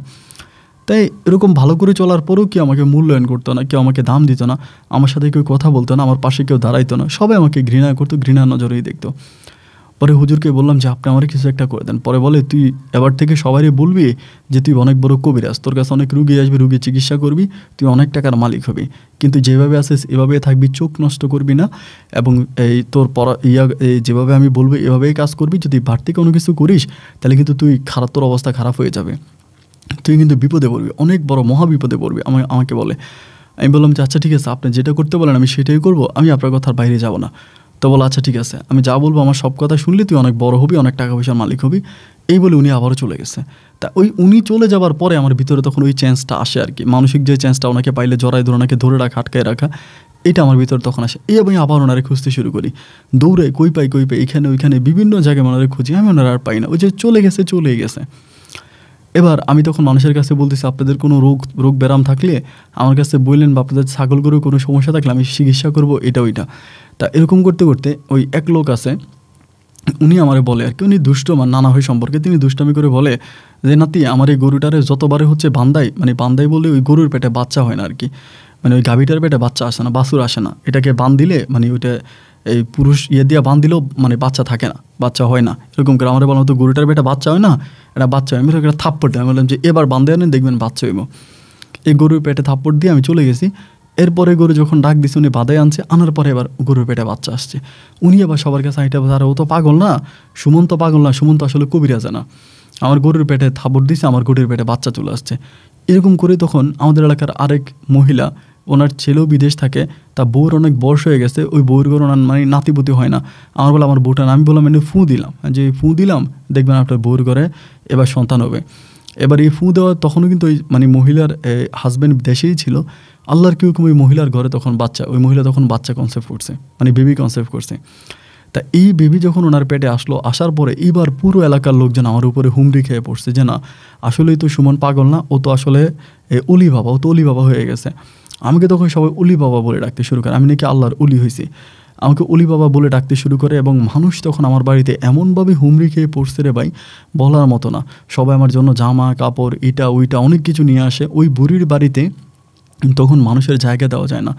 তাই এরকম ভালো করে চলার পরেও কি আমাকে মূল্যায়ন করতো না কেউ আমাকে দাম দিত না আমার সাথে কেউ কথা বলতো না আমার পাশে কেউ দাঁড়াইতো না সবাই আমাকে ঘৃণা করতো ঘৃণা নজরেই দেখতো পরে হুজুরকে বললাম যে আপনি আমার কিছু একটা করে দেন পরে বলে তুই এবার থেকে সবারই বলবি যে তুই অনেক বড় আস তোর কাছে অনেক রুগী আসবে রুগী চিকিৎসা করবি তুই অনেক টাকার মালিক হবি কিন্তু যেভাবে আসিস এভাবে থাকবি চোখ নষ্ট করবি না এবং এই তোর পড়া ইয়া যেভাবে আমি বলবো এভাবেই কাজ করবি যদি বাড়তি কোনো কিছু করিস তাহলে কিন্তু তুই খারাপ তোর অবস্থা খারাপ হয়ে যাবে তুই কিন্তু বিপদে পড়বি অনেক বড় মহা বিপদে পড়বি আমি আমাকে বলে আমি বললাম যে আচ্ছা ঠিক আছে আপনি যেটা করতে বলেন আমি সেটাই করবো আমি আপনার কথার বাইরে যাব না তো বলো আচ্ছা ঠিক আছে আমি যা বলবো আমার সব কথা শুনলে তুই অনেক বড় হবি অনেক টাকা পয়সার মালিক হবি এই বলে উনি আবারও চলে গেছে তা ওই উনি চলে যাওয়ার পরে আমার ভিতরে তখন ওই চ্যান্সটা আসে আর কি মানসিক যে চ্যান্সটা ওনাকে পাইলে জড়াই ধরে ওনাকে ধরে রাখা আটকায় রাখা এটা আমার ভিতরে তখন আসে এই আমি আবার ওনারে খুঁজতে শুরু করি দৌড়ে কই পাই কই পাই এখানে ওইখানে বিভিন্ন জায়গায় ওনারে খুঁজি আমি ওনারা আর পাই না ওই যে চলে গেছে চলে গেছে এবার আমি তখন মানুষের কাছে বলতেছি আপনাদের কোনো রোগ রোগ ব্যায়াম থাকলে আমার কাছে বললেন বা আপনাদের ছাগল গরু কোনো সমস্যা থাকলে আমি চিকিৎসা করব এটা ওইটা তা এরকম করতে করতে ওই এক লোক আছে উনি আমারে বলে আর কি উনি দুষ্ট মানে নানা হয়ে সম্পর্কে তিনি দুষ্টামি করে বলে যে নাতি আমার এই গরুটারে যতবারে হচ্ছে বান্দাই মানে বান্দাই বলে ওই গরুর পেটে বাচ্চা হয় না আর কি মানে ওই গাভীটার পেটে বাচ্চা আসে না বাছুর আসে না এটাকে বান দিলে মানে ওইটা এই পুরুষ ইয়ে দিয়ে বান দিলেও মানে বাচ্চা থাকে না বাচ্চা হয় না এরকম করে আমার বললাম তো গরুটার বেটা বাচ্চা হয় না এটা বাচ্চা হয় আমি একটা থাপ্পড় দিই আমি বললাম যে এবার বান্ধে আনেন দেখবেন বাচ্চা হইব এই গরুর পেটে থাপ্পড় দিয়ে আমি চলে গেছি এরপরে গরু যখন ডাক দিছে উনি বাদায় আনছে আনার পরে এবার গরুর পেটে বাচ্চা আসছে উনি আবার সবার কাছে আইটা তারা ও তো পাগল না সুমন তো পাগল না সুমন তো আসলে কবিরা জানা আমার গরুর পেটে থাপড় দিছে আমার গরুর পেটে বাচ্চা চলে আসছে এরকম করে তখন আমাদের এলাকার আরেক মহিলা ওনার ছেলেও বিদেশ থাকে তা বউর অনেক বয়স হয়ে গেছে ওই বউর করে ওনার মানে নাতিপুতি হয় না আমার বলে আমার বউটা আমি বললাম এনে ফুঁ দিলাম হ্যাঁ, যে ফু দিলাম দেখবেন আপনার বউর ঘরে এবার সন্তান হবে এবার এই ফু দেওয়া তখনও কিন্তু ওই মানে মহিলার হাজব্যান্ড দেশেই ছিল আল্লাহর কেউ ওই মহিলার ঘরে তখন বাচ্চা ওই মহিলা তখন বাচ্চা কনসেপ্ট করছে মানে বেবি কনসেপ্ট করছে তা এই বেবি যখন ওনার পেটে আসলো আসার পরে এবার পুরো এলাকার লোকজন আমার উপরে হুমড়ি খেয়ে পড়ছে যে না আসলেই তো সুমন পাগল না ও তো আসলে অলি বাবা ও তো অলি বাবা হয়ে গেছে আমাকে তখন সবাই উলি বাবা বলে ডাকতে শুরু করে আমি নাকি আল্লাহর উলি হয়েছি আমাকে অলি বাবা বলে ডাকতে শুরু করে এবং মানুষ তখন আমার বাড়িতে এমনভাবে হুমড়ি খেয়ে পড়ছে রে ভাই বলার মতো না সবাই আমার জন্য জামা কাপড় এটা ওইটা অনেক কিছু নিয়ে আসে ওই বুড়ির বাড়িতে তখন মানুষের জায়গা দেওয়া যায় না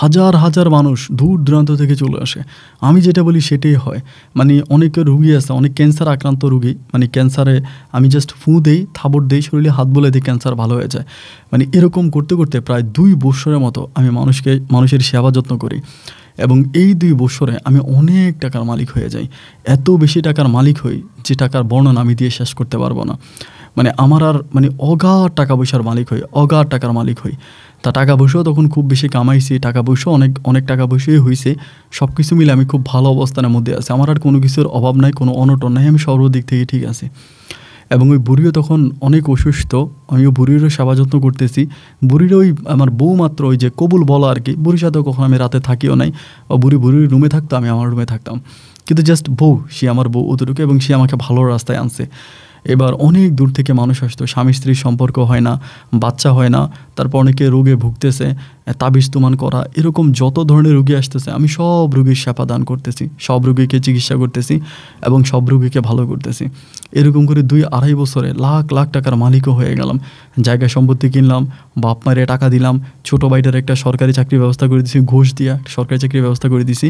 হাজার হাজার মানুষ দূর দূরান্ত থেকে চলে আসে আমি যেটা বলি সেটাই হয় মানে অনেক রুগী আছে অনেক ক্যান্সার আক্রান্ত রুগী মানে ক্যান্সারে আমি জাস্ট ফু দেই থাবড় দেই শরীরে হাত বলে দিই ক্যান্সার ভালো হয়ে যায় মানে এরকম করতে করতে প্রায় দুই বৎসরের মতো আমি মানুষকে মানুষের সেবা যত্ন করি এবং এই দুই বছরে আমি অনেক টাকার মালিক হয়ে যাই এত বেশি টাকার মালিক হই যে টাকার বর্ণনা আমি দিয়ে শেষ করতে পারবো না মানে আমার আর মানে অগাঢ় টাকা পয়সার মালিক হই অগাঢ় টাকার মালিক হই তা টাকা পয়সাও তখন খুব বেশি কামাইছি টাকা পয়সা অনেক অনেক টাকা পয়সাই হয়েছে সব কিছু মিলে আমি খুব ভালো অবস্থানের মধ্যে আছি আমার আর কোনো কিছুর অভাব নাই কোনো অনটন নাই আমি সর্বদিক থেকে ঠিক আছে এবং ওই বুড়িও তখন অনেক অসুস্থ আমি ওই বুড়িরও সেবা যত্ন করতেছি বুড়ির ওই আমার বউ মাত্র ওই যে কবুল বলা আর কি বুড়ির সাথেও কখন আমি রাতে থাকিও নাই বুড়ি বুড়ির রুমে থাকতো আমি আমার রুমে থাকতাম কিন্তু জাস্ট বউ সে আমার বউ অতটুকু এবং সে আমাকে ভালো রাস্তায় আনছে এবার অনেক দূর থেকে মানুষ আসতো স্বামী স্ত্রীর সম্পর্ক হয় না বাচ্চা হয় না তারপর অনেকে রোগে ভুগতেছে তাবিজ তুমান করা এরকম যত ধরনের রুগী আসতেছে আমি সব রুগীর সেবা দান করতেছি সব রুগীকে চিকিৎসা করতেছি এবং সব রুগীকে ভালো করতেছি এরকম করে দুই আড়াই বছরে লাখ লাখ টাকার মালিকও হয়ে গেলাম জায়গা সম্পত্তি কিনলাম বাপ মারে টাকা দিলাম ছোটো ভাইটার একটা সরকারি চাকরির ব্যবস্থা করে দিছি ঘুষ একটা সরকারি চাকরির ব্যবস্থা করে দিছি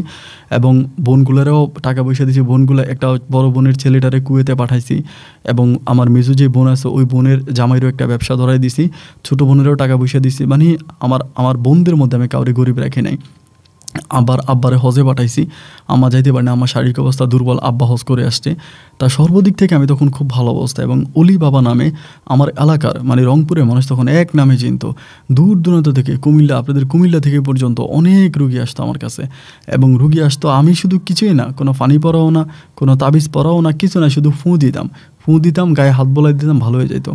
এবং বোনগুলোরও টাকা পয়সা দিছি বোনগুলো একটা বড় বোনের ছেলেটারে কুয়েতে পাঠাইছি এবং আমার মেজু যে বোন আছে ওই বোনের জামাইরও একটা ব্যবসা ধরাই দিছি ছোটো বোনেরও টাকা পয়সা দিছি মানে আমার আমার বোন বন্ধুর মধ্যে আমি কাউরে গরিব রাখি নাই আবার আব্বারে হজে পাঠাইছি আমার যাইতে পারি না আমার শারীরিক অবস্থা দুর্বল আব্বা হজ করে আসছে তা সর্বদিক থেকে আমি তখন খুব ভালো অবস্থা এবং অলি বাবা নামে আমার এলাকার মানে রংপুরের মানুষ তখন এক নামে চিনত দূর দূরান্ত থেকে কুমিল্লা আপনাদের কুমিল্লা থেকে পর্যন্ত অনেক রুগী আসতো আমার কাছে এবং রুগী আসতো আমি শুধু কিছুই না কোনো পানি পরাও না কোনো তাবিজ পরাও না কিছু না শুধু ফুঁ দিতাম ফুঁ দিতাম গায়ে হাত বলাই দিতাম ভালো হয়ে যেত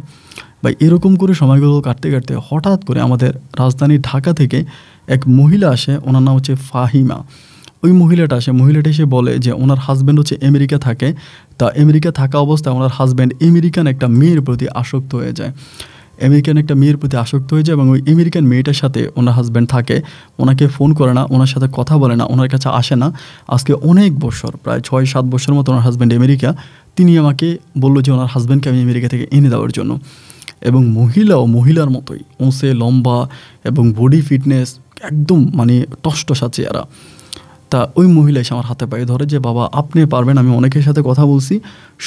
বা এরকম করে সময়গুলো কাটতে কাটতে হঠাৎ করে আমাদের রাজধানী ঢাকা থেকে এক মহিলা আসে ওনার নাম হচ্ছে ফাহিমা ওই মহিলাটা আসে মহিলাটা এসে বলে যে ওনার হাজব্যান্ড হচ্ছে আমেরিকা থাকে তা আমেরিকা থাকা অবস্থায় ওনার হাজব্যান্ড আমেরিকান একটা মেয়ের প্রতি আসক্ত হয়ে যায় আমেরিকান একটা মেয়ের প্রতি আসক্ত হয়ে যায় এবং ওই আমেরিকান মেয়েটার সাথে ওনার হাজব্যান্ড থাকে ওনাকে ফোন করে না ওনার সাথে কথা বলে না ওনার কাছে আসে না আজকে অনেক বছর প্রায় ছয় সাত বছর মতো ওনার হাজব্যান্ড আমেরিকা তিনি আমাকে বললো যে ওনার হাজব্যান্ডকে আমি আমেরিকা থেকে এনে দেওয়ার জন্য এবং মহিলাও মহিলার মতোই ওঁসে লম্বা এবং বডি ফিটনেস একদম মানে টষ্ট এরা তা ওই মহিলা এসে আমার হাতে পায়ে ধরে যে বাবা আপনি পারবেন আমি অনেকের সাথে কথা বলছি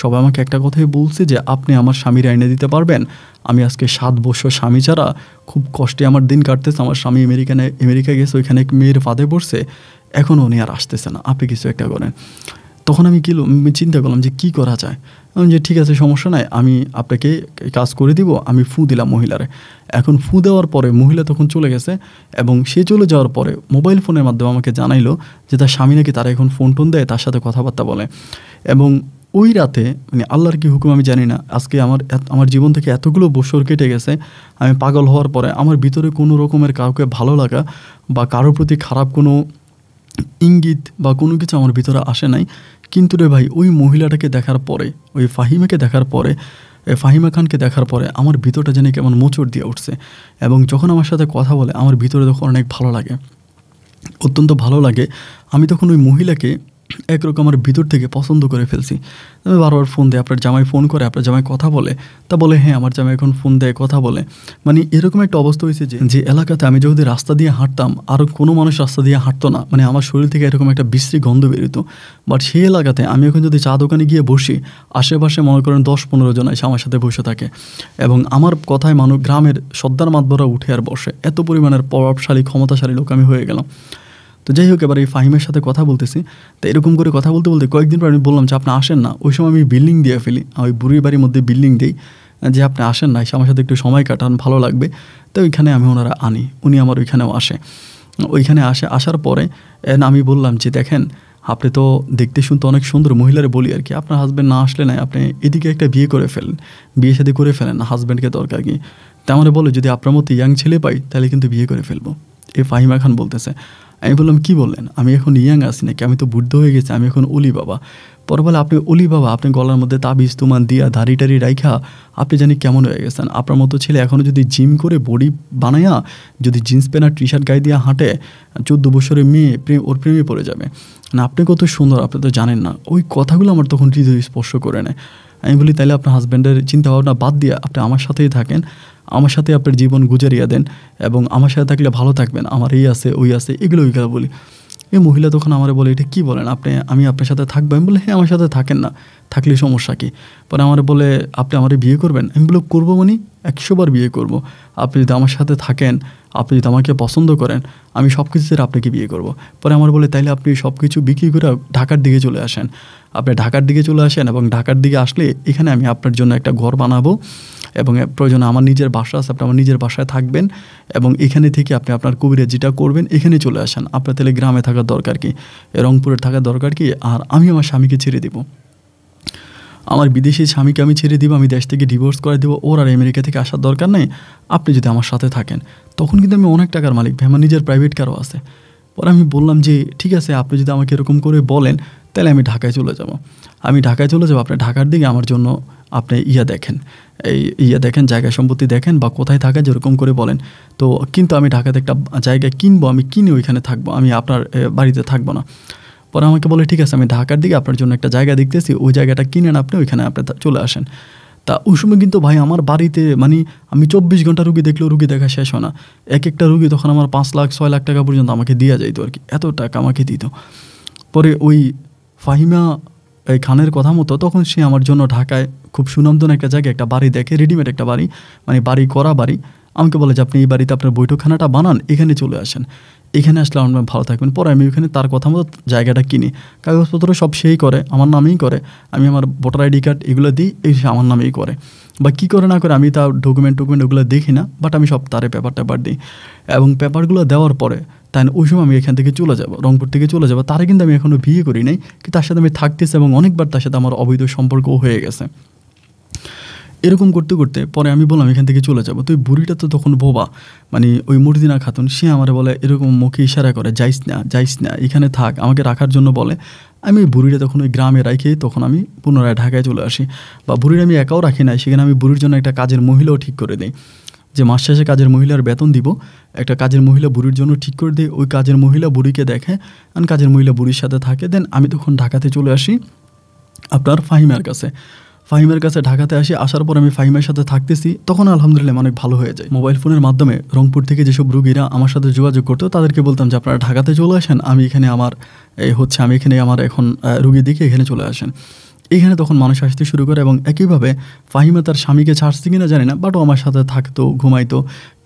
সবাই আমাকে একটা কথাই বলছে যে আপনি আমার স্বামীর আইনে দিতে পারবেন আমি আজকে সাত বছর স্বামী ছাড়া খুব কষ্টে আমার দিন কাটতেছে আমার স্বামী আমেরিকানে আমেরিকা গেছে ওইখানে এক মেয়ের ফাঁদে পড়ছে এখনও উনি আর আসতেছে না আপনি কিছু একটা করেন তখন আমি কি আমি চিন্তা করলাম যে কি করা যায় আমি যে ঠিক আছে সমস্যা নাই আমি আপনাকে কাজ করে দিব আমি ফু দিলাম মহিলারে এখন ফু দেওয়ার পরে মহিলা তখন চলে গেছে এবং সে চলে যাওয়ার পরে মোবাইল ফোনের মাধ্যমে আমাকে জানাইলো যে তার স্বামী নাকি তারা এখন ফোন টোন দেয় তার সাথে কথাবার্তা বলে এবং ওই রাতে মানে আল্লাহর কি হুকুম আমি জানি না আজকে আমার আমার জীবন থেকে এতগুলো বছর কেটে গেছে আমি পাগল হওয়ার পরে আমার ভিতরে কোনো রকমের কাউকে ভালো লাগা বা কারোর প্রতি খারাপ কোনো ইঙ্গিত বা কোনো কিছু আমার ভিতরে আসে নাই কিন্তু রে ভাই ওই মহিলাটাকে দেখার পরে ওই ফাহিমাকে দেখার পরে ফাহিমা খানকে দেখার পরে আমার ভিতরটা যেন কেমন মোচড় দিয়ে উঠছে এবং যখন আমার সাথে কথা বলে আমার ভিতরে তখন অনেক ভালো লাগে অত্যন্ত ভালো লাগে আমি তখন ওই মহিলাকে একরকম আমার ভিতর থেকে পছন্দ করে ফেলছি আমি বারবার ফোন দেয় আপনার জামাই ফোন করে আপনার জামাই কথা বলে তা বলে হ্যাঁ আমার জামাই এখন ফোন দেয় কথা বলে মানে এরকম একটা অবস্থা হয়েছে যে যে এলাকাতে আমি যদি রাস্তা দিয়ে হাঁটতাম আরও কোনো মানুষ রাস্তা দিয়ে হাঁটতো না মানে আমার শরীর থেকে এরকম একটা বিশ্রী গন্ধ বেরিত বাট সেই এলাকাতে আমি এখন যদি চা দোকানে গিয়ে বসি আশেপাশে মনে করেন দশ পনেরো জন এসে আমার সাথে বসে থাকে এবং আমার কথায় মানুষ গ্রামের সর্দার মাতবরা উঠে আর বসে এত পরিমাণের প্রভাবশালী ক্ষমতাশালী লোক আমি হয়ে গেলাম তো যাই হোক এবার এই ফাহিমের সাথে কথা বলতেছি তো এরকম করে কথা বলতে বলতে কয়েকদিন পর আমি বললাম যে আপনি আসেন না ওই সময় আমি বিল্ডিং দিয়ে ফেলি ওই বুড়ির বাড়ির মধ্যে বিল্ডিং দিই যে আপনি আসেন না আমার সাথে একটু সময় কাটান ভালো লাগবে তো ওইখানে আমি ওনারা আনি উনি আমার ওইখানেও আসে ওইখানে আসে আসার পরে আমি বললাম যে দেখেন আপনি তো দেখতে শুনতে অনেক সুন্দর মহিলারা বলি আর কি আপনার হাজব্যান্ড না আসলে নাই আপনি এদিকে একটা বিয়ে করে ফেলেন বিয়ে সাথে করে ফেলেন না হাজব্যান্ডকে দরকার কি তেমন বলে যদি আপনার মতো ইয়াং ছেলে পাই তাহলে কিন্তু বিয়ে করে ফেলবো এ ফাহিমা খান বলতেছে আমি বললাম কি বললেন আমি এখন ইয়াং আছি নাকি আমি তো বুদ্ধ হয়ে গেছি আমি এখন অলি বাবা পরে বলে আপনি অলি বাবা আপনি গলার মধ্যে তাবিজ তুমান দিয়া ধারি টাড়ি রাইখা আপনি জানি কেমন হয়ে গেছেন আপনার মতো ছেলে এখনও যদি জিম করে বডি বানায়া যদি জিন্স প্যান্ট আর টি শার্ট গায়ে দিয়ে হাঁটে চোদ্দ বছরের মেয়ে প্রেম ওর প্রেমে পড়ে যাবে না আপনি কত সুন্দর আপনি তো জানেন না ওই কথাগুলো আমার তখন হৃদয় স্পর্শ করে নেয় আমি বলি তাহলে আপনার হাজব্যান্ডের চিন্তাভাবনা বাদ দিয়ে আপনি আমার সাথেই থাকেন আমার সাথে আপনার জীবন গুজারিয়া দেন এবং আমার সাথে থাকলে ভালো থাকবেন আমার এই আছে ওই আছে এগুলো ওই বলি এই মহিলা তখন আমার বলে এটা কী বলেন আপনি আমি আপনার সাথে থাকবো আমি বলে হ্যাঁ আমার সাথে থাকেন না থাকলে সমস্যা কী পরে আমার বলে আপনি আমার বিয়ে করবেন আমি বলে করবো মানে একশোবার বিয়ে করব। আপনি যদি আমার সাথে থাকেন আপনি যদি আমাকে পছন্দ করেন আমি সব কিছু আপনাকে বিয়ে করব। পরে আমার বলে তাইলে আপনি সব কিছু বিক্রি করে ঢাকার দিকে চলে আসেন আপনি ঢাকার দিকে চলে আসেন এবং ঢাকার দিকে আসলে এখানে আমি আপনার জন্য একটা ঘর বানাবো এবং প্রয়োজনে আমার নিজের বাসা আছে আপনি আমার নিজের বাসায় থাকবেন এবং এখানে থেকে আপনি আপনার কবিরা যেটা করবেন এখানে চলে আসেন আপনার তাহলে গ্রামে থাকার দরকার কি রংপুরে থাকার দরকার কি আর আমি আমার স্বামীকে ছেড়ে দেবো আমার বিদেশি স্বামীকে আমি ছেড়ে দিব আমি দেশ থেকে ডিভোর্স করে দেবো ওর আর আমেরিকা থেকে আসার দরকার নেই আপনি যদি আমার সাথে থাকেন তখন কিন্তু আমি অনেক টাকার মালিক ভাই আমার নিজের প্রাইভেট কারও আছে পরে আমি বললাম যে ঠিক আছে আপনি যদি আমাকে এরকম করে বলেন তাহলে আমি ঢাকায় চলে যাব আমি ঢাকায় চলে যাবো আপনি ঢাকার দিকে আমার জন্য আপনি ইয়া দেখেন এই ইয়া দেখেন জায়গা সম্পত্তি দেখেন বা কোথায় থাকেন যেরকম করে বলেন তো কিন্তু আমি ঢাকাতে একটা জায়গা কিনবো আমি কিনে ওইখানে থাকবো আমি আপনার বাড়িতে থাকবো না পরে আমাকে বলে ঠিক আছে আমি ঢাকার দিকে আপনার জন্য একটা জায়গা দেখতেছি ওই জায়গাটা কিনেন আপনি ওইখানে আপনি চলে আসেন তা ওই সময় কিন্তু ভাই আমার বাড়িতে মানে আমি চব্বিশ ঘন্টা রুগী দেখলেও রুগী দেখা শেষ হয় না এক একটা রুগী তখন আমার পাঁচ লাখ ছয় লাখ টাকা পর্যন্ত আমাকে দেওয়া যাইতো আর কি এত টাকা আমাকে দিত পরে ওই ফাহিমা এই খানের কথা মতো তখন সে আমার জন্য ঢাকায় খুব সুনন্দন একটা জায়গায় একটা বাড়ি দেখে রেডিমেড একটা বাড়ি মানে বাড়ি করা বাড়ি আমাকে বলে যে আপনি এই বাড়িতে আপনার বৈঠকখানাটা বানান এখানে চলে আসেন এখানে আসলে আপনার ভালো থাকবেন পরে আমি ওখানে তার কথা মতো জায়গাটা কিনি কাগজপত্র সব সেই করে আমার নামেই করে আমি আমার ভোটার আইডি কার্ড এগুলো দিই এই আমার নামেই করে বা কী করে না করে আমি তার ডকুমেন্ট টকুমেন্ট ওগুলো দেখি না বাট আমি সব তারে পেপারটা টেপার দিই এবং পেপারগুলো দেওয়ার পরে তাই ওই সময় আমি এখান থেকে চলে যাবো রংপুর থেকে চলে যাবো তারে কিন্তু আমি এখনও বিয়ে করি নাই তার সাথে আমি থাকতেছি এবং অনেকবার তার সাথে আমার অবৈধ সম্পর্কও হয়ে গেছে এরকম করতে করতে পরে আমি বললাম এখান থেকে চলে যাবো তো ওই বুড়িটা তো তখন ভোবা মানে ওই মুরদিনা খাতুন সে আমার বলে এরকম মুখে ইশারা করে যাইস না যাইস না এখানে থাক আমাকে রাখার জন্য বলে আমি ওই বুড়িটা তখন ওই গ্রামে রাখি তখন আমি পুনরায় ঢাকায় চলে আসি বা বুড়িটা আমি একাও রাখি না সেখানে আমি বুড়ির জন্য একটা কাজের মহিলাও ঠিক করে দিই যে মাস শেষে কাজের মহিলার বেতন দিব একটা কাজের মহিলা বুড়ির জন্য ঠিক করে দিই ওই কাজের মহিলা বুড়িকে দেখে অ্যান্ড কাজের মহিলা বুড়ির সাথে থাকে দেন আমি তখন ঢাকাতে চলে আসি আপনার ফাহিমার কাছে ফাহিমের কাছে ঢাকাতে আসি আসার পর আমি ফাহিমের সাথে থাকতেছি তখন আলহামদুলিল্লাহ অনেক ভালো হয়ে যায় মোবাইল ফোনের মাধ্যমে রংপুর থেকে যেসব রুগীরা আমার সাথে যোগাযোগ করতো তাদেরকে বলতাম যে আপনারা ঢাকাতে চলে আসেন আমি এখানে আমার এই হচ্ছে আমি এখানে আমার এখন রুগী দেখে এখানে চলে আসেন এখানে তখন মানুষ আসতে শুরু করে এবং একইভাবে ফাহিমা তার স্বামীকে ছাড়ছে কিনা জানি না বাট আমার সাথে থাকতো ঘুমাইতো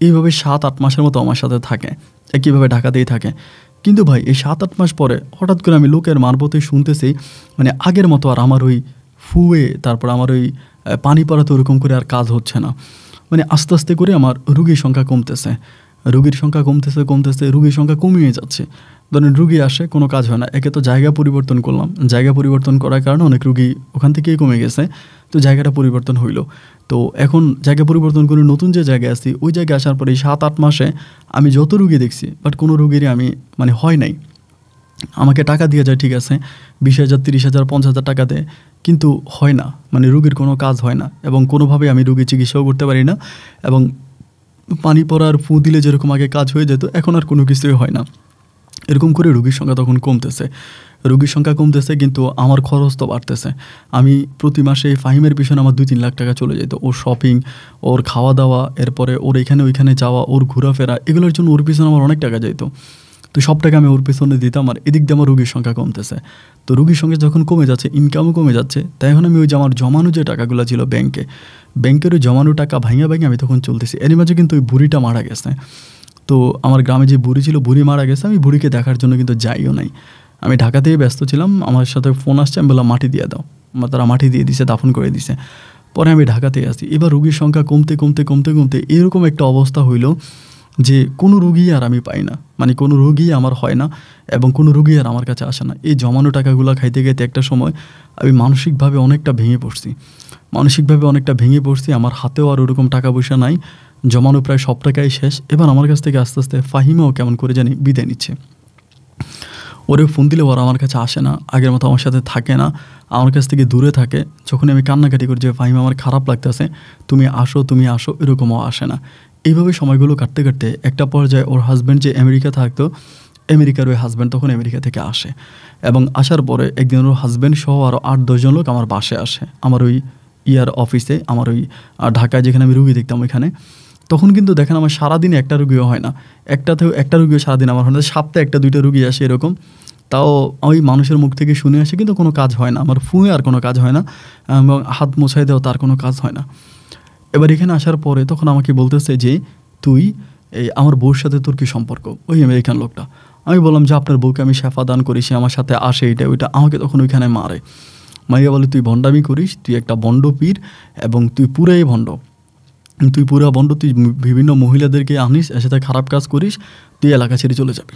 এইভাবে সাত আট মাসের মতো আমার সাথে থাকে একইভাবে ঢাকাতেই থাকে কিন্তু ভাই এই সাত আট মাস পরে হঠাৎ করে আমি লোকের মারবতে শুনতেছি মানে আগের মতো আর আমার ওই ফুয়ে তারপর আমার ওই পানি পড়া তো ওরকম করে আর কাজ হচ্ছে না মানে আস্তে আস্তে করে আমার রুগীর সংখ্যা কমতেছে রুগীর সংখ্যা কমতেছে কমতেছে রুগীর সংখ্যা কমিয়ে যাচ্ছে ধরেন রুগী আসে কোনো কাজ হয় না একে তো জায়গা পরিবর্তন করলাম জায়গা পরিবর্তন করার কারণে অনেক রুগী ওখান থেকেই কমে গেছে তো জায়গাটা পরিবর্তন হইল তো এখন জায়গা পরিবর্তন করে নতুন যে জায়গায় আসি ওই জায়গায় আসার পরে সাত আট মাসে আমি যত রুগী দেখছি বাট কোনো রুগীরই আমি মানে হয় নাই আমাকে টাকা দিয়ে যায় ঠিক আছে বিশ হাজার তিরিশ হাজার পঞ্চাশ হাজার টাকা দেয় কিন্তু হয় না মানে রুগীর কোনো কাজ হয় না এবং কোনোভাবেই আমি রুগী চিকিৎসাও করতে পারি না এবং পানি পড়ার ফু দিলে যেরকম আগে কাজ হয়ে যেত এখন আর কোনো কিছুই হয় না এরকম করে রুগীর সংখ্যা তখন কমতেছে রুগীর সংখ্যা কমতেছে কিন্তু আমার খরচ তো বাড়তেছে আমি প্রতি মাসে ফাহিমের পিছনে আমার দুই তিন লাখ টাকা চলে যেত ওর শপিং ওর খাওয়া দাওয়া এরপরে ওর এখানে ওইখানে যাওয়া ওর ঘোরাফেরা এগুলোর জন্য ওর পিছনে আমার অনেক টাকা যেত তো সব টাকা আমি ওর পেছনে দিতাম আর এদিক দিয়ে আমার রুগীর সংখ্যা কমতেছে তো রুগীর সংখ্যা যখন কমে যাচ্ছে ইনকামও কমে যাচ্ছে তাই এখন আমি ওই যে আমার জমানো যে টাকাগুলো ছিল ব্যাংকে ব্যাংকের ওই জমানো টাকা ভাঙিয়া ভাঙিয়ে আমি তখন চলতেছি এর মাঝে কিন্তু ওই বুড়িটা মারা গেছে তো আমার গ্রামে যে বুড়ি ছিল বুড়ি মারা গেছে আমি বুড়িকে দেখার জন্য কিন্তু যাইও নাই আমি ঢাকাতেই ব্যস্ত ছিলাম আমার সাথে ফোন আসছে আমি বললাম মাটি দিয়ে দাও তারা মাটি দিয়ে দিছে দাফন করে দিছে পরে আমি ঢাকাতেই আসি এবার রুগীর সংখ্যা কমতে কমতে কমতে কমতে এরকম একটা অবস্থা হইলো যে কোনো রুগী আর আমি পাই না মানে কোনো রুগী আমার হয় না এবং কোনো রুগী আর আমার কাছে আসে না এই জমানো টাকাগুলো খাইতে খাইতে একটা সময় আমি মানসিকভাবে অনেকটা ভেঙে পড়ছি মানসিকভাবে অনেকটা ভেঙে পড়ছি আমার হাতেও আর ওরকম টাকা পয়সা নাই জমানো প্রায় সব টাকাই শেষ এবার আমার কাছ থেকে আস্তে আস্তে ফাহিমাও কেমন করে জানি বিদায় নিচ্ছে ওরে ফোন দিলে ওরা আমার কাছে আসে না আগের মতো আমার সাথে থাকে না আমার কাছ থেকে দূরে থাকে যখন আমি কান্নাকাটি করি যে ফাহিমা আমার খারাপ লাগতেছে তুমি আসো তুমি আসো এরকমও আসে না এইভাবে সময়গুলো কাটতে কাটতে একটা পর্যায়ে ওর হাজব্যান্ড যে আমেরিকা থাকতো আমেরিকার ওই হাজব্যান্ড তখন আমেরিকা থেকে আসে এবং আসার পরে একদিন ওর হাজব্যান্ড সহ আরও আট দশজন লোক আমার বাসে আসে আমার ওই ইয়ার অফিসে আমার ওই ঢাকায় যেখানে আমি রুগী দেখতাম ওইখানে তখন কিন্তু দেখেন আমার সারাদিনে একটা রুগীও হয় না একটাতেও একটা রুগীও সারাদিন আমার হয় না সপ্তাহে একটা দুইটা রুগী আসে এরকম তাও ওই মানুষের মুখ থেকে শুনে আসে কিন্তু কোনো কাজ হয় না আমার ফুঁয়ে আর কোনো কাজ হয় না এবং হাত মোছাই দেওয়া তার কোনো কাজ হয় না এবার এখানে আসার পরে তখন আমাকে বলতেছে যে তুই এই আমার বউর সাথে তোর কী সম্পর্ক ওই আমেরিকান লোকটা আমি বললাম যে আপনার বউকে আমি শেফা দান করি সে আমার সাথে আসে এটা ওইটা আমাকে তখন ওইখানে মারে মাইয়া বলে তুই ভণ্ডামি করিস তুই একটা ভণ্ড পীর এবং তুই পুরাই ভণ্ড তুই পুরা ভণ্ড তুই বিভিন্ন মহিলাদেরকে আনিস সাথে খারাপ কাজ করিস তুই এলাকা ছেড়ে চলে যাবি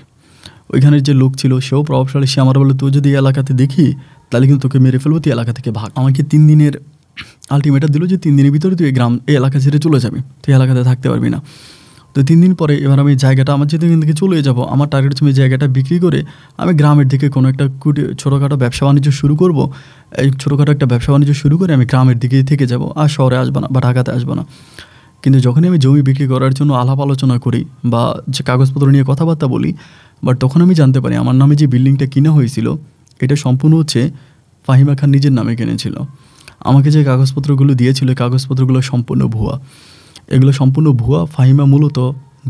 ওইখানের যে লোক ছিল সেও প্রভাবশালী সে আমার বলে তুই যদি এলাকাতে দেখি তাহলে কিন্তু তোকে মেরে ফেলবো তুই এলাকা থেকে ভাগ আমাকে তিন দিনের আলটিমেটার দিল যে তিন দিনের ভিতরে তুই এই গ্রাম এই এলাকা ছেড়ে চলে যাবি তুই এলাকাতে থাকতে পারবি না তো তিন দিন পরে এবার আমি জায়গাটা আমার যেদিন থেকে চলে যাব আমার টার্গেট হচ্ছে আমি জায়গাটা বিক্রি করে আমি গ্রামের দিকে কোনো একটা কুটি ছোটোখাটো ব্যবসা বাণিজ্য শুরু করবো এই ছোটোখাটো একটা ব্যবসা বাণিজ্য শুরু করে আমি গ্রামের দিকেই থেকে যাব আর শহরে আসবো না বা ঢাকাতে আসবো না কিন্তু যখনই আমি জমি বিক্রি করার জন্য আলাপ আলোচনা করি বা যে কাগজপত্র নিয়ে কথাবার্তা বলি বাট তখন আমি জানতে পারি আমার নামে যে বিল্ডিংটা কিনা হয়েছিল এটা সম্পূর্ণ হচ্ছে ফাহিমা খান নিজের নামে কিনেছিল আমাকে যে কাগজপত্রগুলো দিয়েছিল কাগজপত্রগুলো সম্পূর্ণ ভুয়া এগুলো সম্পূর্ণ ভুয়া ফাহিমা মূলত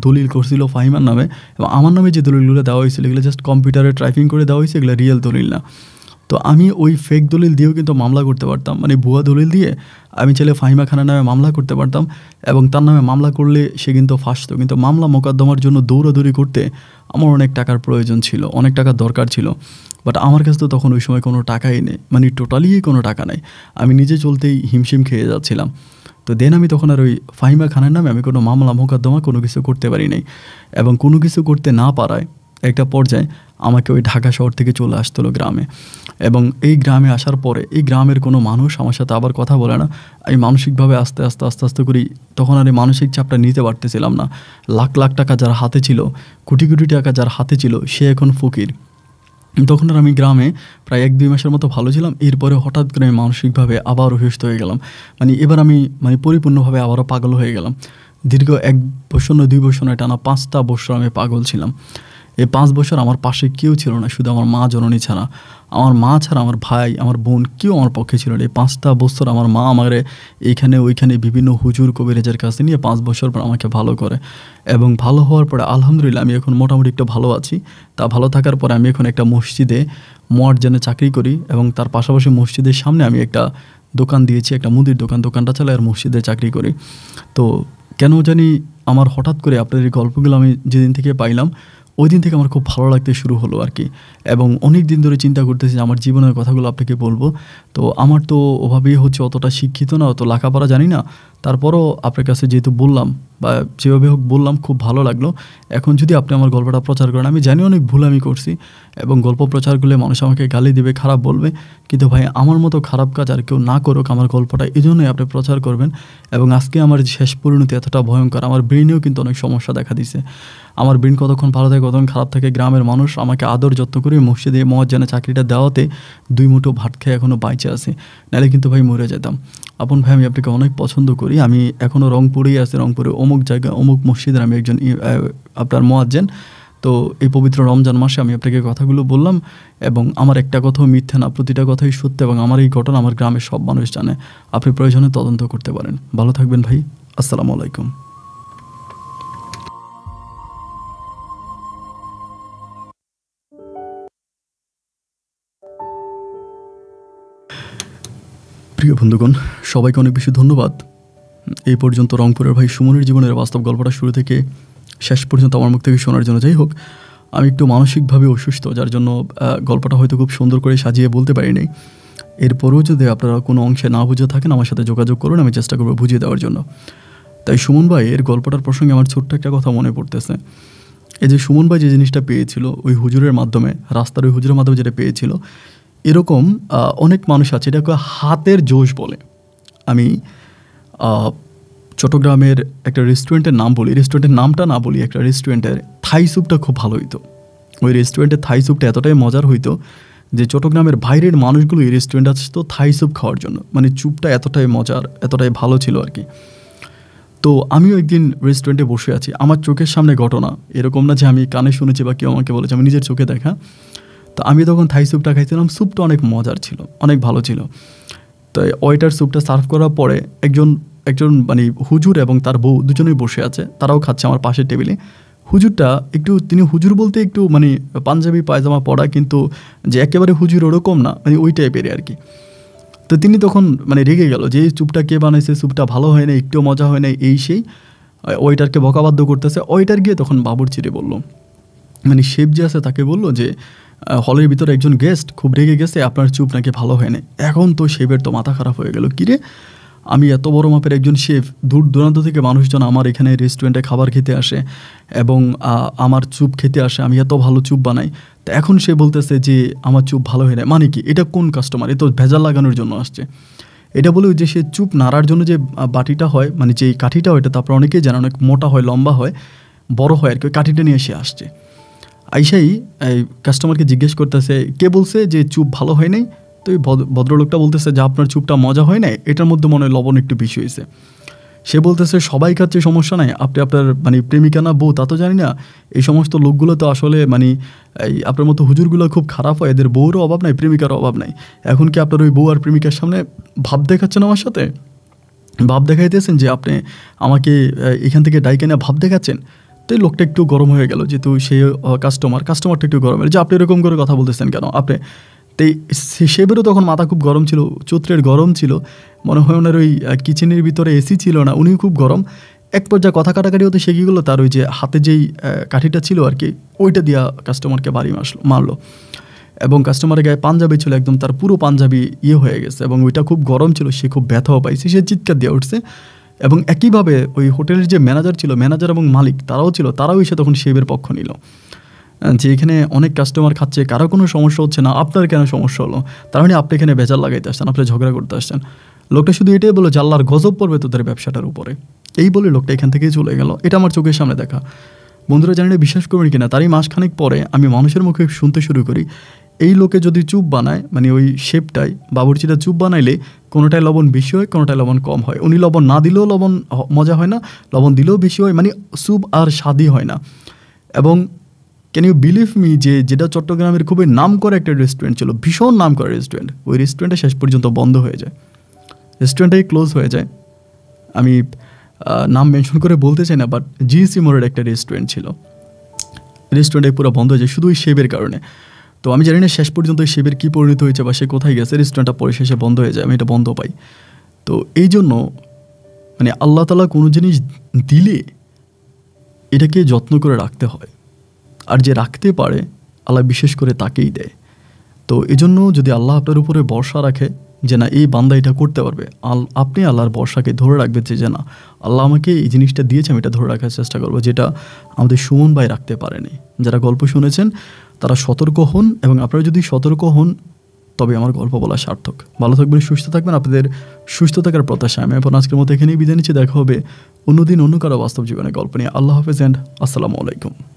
দলিল করছিল ফাহিমার নামে এবং আমার নামে যে দলিলগুলো দেওয়া হয়েছিল এগুলো জাস্ট কম্পিউটারে টাইপিং করে দেওয়া হয়েছে এগুলো রিয়েল দলিল না তো আমি ওই ফেক দলিল দিয়েও কিন্তু মামলা করতে পারতাম মানে ভুয়া দলিল দিয়ে আমি ছেলে ফাহিমা খানের নামে মামলা করতে পারতাম এবং তার নামে মামলা করলে সে কিন্তু ফাঁসত কিন্তু মামলা মোকদ্দমার জন্য দৌড়াদৌড়ি করতে আমার অনেক টাকার প্রয়োজন ছিল অনেক টাকার দরকার ছিল বাট আমার কাছে তো তখন ওই সময় কোনো টাকাই নেই মানে টোটালি কোনো টাকা নেই আমি নিজে চলতেই হিমশিম খেয়ে যাচ্ছিলাম তো দেন আমি তখন আর ওই ফাহিমা খানের নামে আমি কোনো মামলা মোকদ্দমা কোনো কিছু করতে পারি নাই এবং কোনো কিছু করতে না পারায় একটা পর্যায়ে আমাকে ওই ঢাকা শহর থেকে চলে আসতে হলো গ্রামে এবং এই গ্রামে আসার পরে এই গ্রামের কোনো মানুষ আমার সাথে আবার কথা বলে না আমি মানসিকভাবে আস্তে আস্তে আস্তে আস্তে করি তখন আর এই মানসিক চাপটা নিতে পারতেছিলাম না লাখ লাখ টাকা যার হাতে ছিল কোটি কোটি টাকা যার হাতে ছিল সে এখন ফকির তখন আর আমি গ্রামে প্রায় এক দুই মাসের মতো ভালো ছিলাম এরপরে হঠাৎ করে আমি মানসিকভাবে আবার অসুস্থ হয়ে গেলাম মানে এবার আমি মানে পরিপূর্ণভাবে আবারও পাগল হয়ে গেলাম দীর্ঘ এক বছর দুই বছর টানা পাঁচটা বছর আমি পাগল ছিলাম এই পাঁচ বছর আমার পাশে কেউ ছিল না শুধু আমার মা জননী ছাড়া আমার মা ছাড়া আমার ভাই আমার বোন কেউ আমার পক্ষে ছিল না এই পাঁচটা বছর আমার মা আমারে এইখানে ওইখানে বিভিন্ন হুজুর কবিরাজের কাছে নিয়ে পাঁচ বছর পর আমাকে ভালো করে এবং ভালো হওয়ার পরে আলহামদুলিল্লাহ আমি এখন মোটামুটি একটু ভালো আছি তা ভালো থাকার পরে আমি এখন একটা মসজিদে মোয়ার্জেনে চাকরি করি এবং তার পাশাপাশি মসজিদের সামনে আমি একটা দোকান দিয়েছি একটা মুদির দোকান দোকানটা চালাই আর মসজিদে চাকরি করি তো কেন জানি আমার হঠাৎ করে আপনাদের গল্পগুলো আমি যেদিন থেকে পাইলাম ওই দিন থেকে আমার খুব ভালো লাগতে শুরু হলো আর কি এবং অনেক দিন ধরে চিন্তা করতেছি আমার জীবনের কথাগুলো আপনাকে বলবো তো আমার তো ওভাবেই হচ্ছে অতটা শিক্ষিত না অত লেখাপড়া জানি না তারপরও আপনার কাছে যেহেতু বললাম বা যেভাবে হোক বললাম খুব ভালো লাগলো এখন যদি আপনি আমার গল্পটা প্রচার করেন আমি জানি অনেক ভুল আমি করছি এবং গল্প প্রচার করলে মানুষ আমাকে গালি দেবে খারাপ বলবে কিন্তু ভাই আমার মতো খারাপ কাজ আর কেউ না করুক আমার গল্পটা এই জন্যই আপনি প্রচার করবেন এবং আজকে আমার শেষ পরিণতি এতটা ভয়ঙ্কর আমার ব্রেনেও কিন্তু অনেক সমস্যা দেখা দিছে আমার ব্রেন কতক্ষণ ভালো থাকে কতক্ষণ খারাপ থাকে গ্রামের মানুষ আমাকে আদর যত্ন করে মসজিদে মহাজানে চাকরিটা দেওয়াতে দুই মুঠো ভাত খেয়ে এখনও বাইচে আছে নাহলে কিন্তু ভাই মরে যেতাম আপন ভাই আমি আপনাকে অনেক পছন্দ করি আমি এখনও রংপুরেই আছি রংপুরে অমুক জায়গা অমুক মসজিদের আমি একজন আপনার মোয়াজ্জেন তো এই পবিত্র রমজান মাসে আমি আপনাকে কথাগুলো বললাম এবং আমার একটা কথাও মিথ্যা না প্রতিটা কথাই সত্য এবং আমার এই ঘটনা আমার গ্রামের সব মানুষ জানে আপনি প্রয়োজনে তদন্ত করতে পারেন ভালো থাকবেন ভাই আসসালামু আলাইকুম প্রিয় বন্ধুগণ সবাইকে অনেক বেশি ধন্যবাদ এই পর্যন্ত রংপুরের ভাই সুমনের জীবনের বাস্তব গল্পটা শুরু থেকে শেষ পর্যন্ত আমার মুখ থেকে শোনার জন্য যাই হোক আমি একটু মানসিকভাবে অসুস্থ যার জন্য গল্পটা হয়তো খুব সুন্দর করে সাজিয়ে বলতে পারিনি এরপরেও যদি আপনারা কোনো অংশে না বুঝে থাকেন আমার সাথে যোগাযোগ করুন আমি চেষ্টা করবো বুঝিয়ে দেওয়ার জন্য তাই সুমন ভাই এর গল্পটার প্রসঙ্গে আমার ছোট্ট একটা কথা মনে পড়তেছে এই যে সুমন ভাই যে জিনিসটা পেয়েছিল ওই হুজুরের মাধ্যমে রাস্তার ওই হুজুরের মাধ্যমে যেটা পেয়েছিল এরকম অনেক মানুষ আছে এটাকে হাতের জোশ বলে আমি চট্টগ্রামের একটা রেস্টুরেন্টের নাম বলি রেস্টুরেন্টের নামটা না বলি একটা রেস্টুরেন্টের থাই স্যুপটা খুব ভালো হইতো ওই রেস্টুরেন্টের থাই স্যুপটা এতটাই মজার হইতো যে চট্টগ্রামের বাইরের মানুষগুলো এই রেস্টুরেন্ট আসতো থাই স্যুপ খাওয়ার জন্য মানে চুপটা এতটাই মজার এতটাই ভালো ছিল আর কি তো আমিও একদিন রেস্টুরেন্টে বসে আছি আমার চোখের সামনে ঘটনা এরকম না যে আমি কানে শুনেছি বা কেউ আমাকে বলেছে আমি নিজের চোখে দেখা তো আমি তখন থাই স্যুপটা খাইছিলাম স্যুপটা অনেক মজার ছিল অনেক ভালো ছিল তো ওয়েটার স্যুপটা সার্ভ করার পরে একজন একজন মানে হুজুর এবং তার বউ দুজনেই বসে আছে তারাও খাচ্ছে আমার পাশের টেবিলে হুজুরটা একটু তিনি হুজুর বলতে একটু মানে পাঞ্জাবি পায়জামা পরা কিন্তু যে একেবারে হুজুর ওরকম না মানে ওই টাইপের আর কি তো তিনি তখন মানে রেগে গেল যে এই স্যুপটা কে বানাইছে স্যুপটা ভালো হয় না একটু মজা হয় না এই সেই ওয়েটারকে বকাবাদ্য করতেছে ওয়েটার গিয়ে তখন বাবুর চিরে বলল মানে শেফ যে আছে তাকে বললো যে হলের ভিতরে একজন গেস্ট খুব রেগে গেছে আপনার চুপ নাকি ভালো হয়নি এখন তো শেফের তো মাথা খারাপ হয়ে গেল কিরে আমি এত বড় মাপের একজন শেফ দূর দূরান্ত থেকে মানুষজন আমার এখানে রেস্টুরেন্টে খাবার খেতে আসে এবং আমার চুপ খেতে আসে আমি এত ভালো চুপ বানাই তো এখন সে বলতেছে যে আমার চুপ ভালো হয় না মানে কি এটা কোন কাস্টমার এ তো ভেজাল লাগানোর জন্য আসছে এটা বলে যে সে চুপ নাড়ার জন্য যে বাটিটা হয় মানে যেই কাঠিটা হয় এটা তারপর অনেকেই জানে অনেক মোটা হয় লম্বা হয় বড় হয় আর কি কাঠিটা নিয়ে সে আসছে আইসাই কাস্টমারকে জিজ্ঞেস করতেছে কে বলছে যে চুপ ভালো হয় নাই তো এই ভদ্রলোকটা বলতেছে যে আপনার চুপটা মজা হয় নাই এটার মধ্যে মনে হয় লবণ একটু বেশি হয়েছে সে বলতেছে সবাই খাচ্ছে সমস্যা নাই আপনি আপনার মানে প্রেমিকা না বউ তা তো জানি না এই সমস্ত লোকগুলো তো আসলে মানে এই আপনার মতো হুজুরগুলো খুব খারাপ হয় এদের বউরও অভাব নাই প্রেমিকারও অভাব নাই এখন কি আপনার ওই বউ আর প্রেমিকার সামনে ভাব দেখাচ্ছেন আমার সাথে ভাব দেখাইতেছেন যে আপনি আমাকে এখান থেকে ডাইকে ভাব দেখাচ্ছেন তাই লোকটা একটু গরম হয়ে গেল যেহেতু সে কাস্টমার কাস্টমারটা একটু গরম হলো যে আপনি এরকম করে কথা বলতেছেন কেন আপনি তাই সে সেবেরও তখন মাথা খুব গরম ছিল চৈত্রের গরম ছিল মনে হয় ওনার ওই কিচেনের ভিতরে এসি ছিল না উনিও খুব গরম এক পর্যায়ে কথা কাটাকাটি হতে সে গেলো তার ওই যে হাতে যেই কাঠিটা ছিল আর কি ওইটা দিয়া কাস্টমারকে বাড়ি মাসলো মারলো এবং কাস্টমারের গায়ে পাঞ্জাবি ছিল একদম তার পুরো পাঞ্জাবি ইয়ে হয়ে গেছে এবং ওইটা খুব গরম ছিল সে খুব ব্যথাও পাইছে সে চিৎকার দিয়ে উঠছে এবং একইভাবে ওই হোটেলের যে ম্যানেজার ছিল ম্যানেজার এবং মালিক তারাও ছিল তারাও এসে তখন শেবের পক্ষ নিল যে এখানে অনেক কাস্টমার খাচ্ছে কারো কোনো সমস্যা হচ্ছে না আপনার কেন সমস্যা হলো তার মানে আপনি এখানে বেজার লাগাইতে আসছেন আপনি ঝগড়া করতে আসছেন লোকটা শুধু এটাই বলো জাল্লার গজব পড়বে তোদের ব্যবসাটার উপরে এই বলে লোকটা এখান থেকেই চলে গেল এটা আমার চোখের সামনে দেখা বন্ধুরা জানি না বিশ্বাস করবেন কিনা তারই মাসখানেক পরে আমি মানুষের মুখে শুনতে শুরু করি এই লোকে যদি চুপ বানায় মানে ওই শেপটাই বাবুরচিটা চুপ বানাইলে কোনোটায় লবণ বেশি হয় কোনোটায় লবণ কম হয় উনি লবণ না দিলেও লবণ মজা হয় না লবণ দিলেও বেশি হয় মানে স্যুপ আর স্বাদই হয় না এবং ক্যান ইউ বিলিভ মি যে যেটা চট্টগ্রামের খুবই নাম করা একটা রেস্টুরেন্ট ছিল ভীষণ নাম করা রেস্টুরেন্ট ওই রেস্টুরেন্টটা শেষ পর্যন্ত বন্ধ হয়ে যায় রেস্টুরেন্টটাই ক্লোজ হয়ে যায় আমি নাম মেনশন করে বলতে চাই না বাট জিএসি মোড়ের একটা রেস্টুরেন্ট ছিল রেস্টুরেন্টে পুরো বন্ধ হয়ে যায় শুধু ওই শেপের কারণে তো আমি জানি না শেষ পর্যন্ত এই শিবির কী পরিণত হয়েছে বা সে কোথায় গেছে রেস্টুরেন্টটা পরে শেষে বন্ধ হয়ে যায় আমি এটা বন্ধ পাই তো এই জন্য মানে আল্লাহ তালা কোনো জিনিস দিলে এটাকে যত্ন করে রাখতে হয় আর যে রাখতে পারে আল্লাহ বিশেষ করে তাকেই দেয় তো এই জন্য যদি আল্লাহ আপনার উপরে বর্ষা রাখে যে না এই বান্দা এটা করতে পারবে আল আপনি আল্লাহর বর্ষাকে ধরে রাখবেন যে না আল্লাহ আমাকে এই জিনিসটা দিয়েছে আমি এটা ধরে রাখার চেষ্টা করবো যেটা আমাদের সুমন ভাই রাখতে পারেনি যারা গল্প শুনেছেন তারা সতর্ক হন এবং আপনারা যদি সতর্ক হন তবে আমার গল্প বলা সার্থক ভালো থাকবেন সুস্থ থাকবেন আপনাদের সুস্থ থাকার প্রত্যাশা আমি এখন আজকের মতো এখানেই বিদায় নিচ্ছি দেখা হবে অন্যদিন অন্য কারো বাস্তব জীবনে গল্প নিয়ে আল্লাহ হাফেজ অ্যান্ড আসসালামু আলাইকুম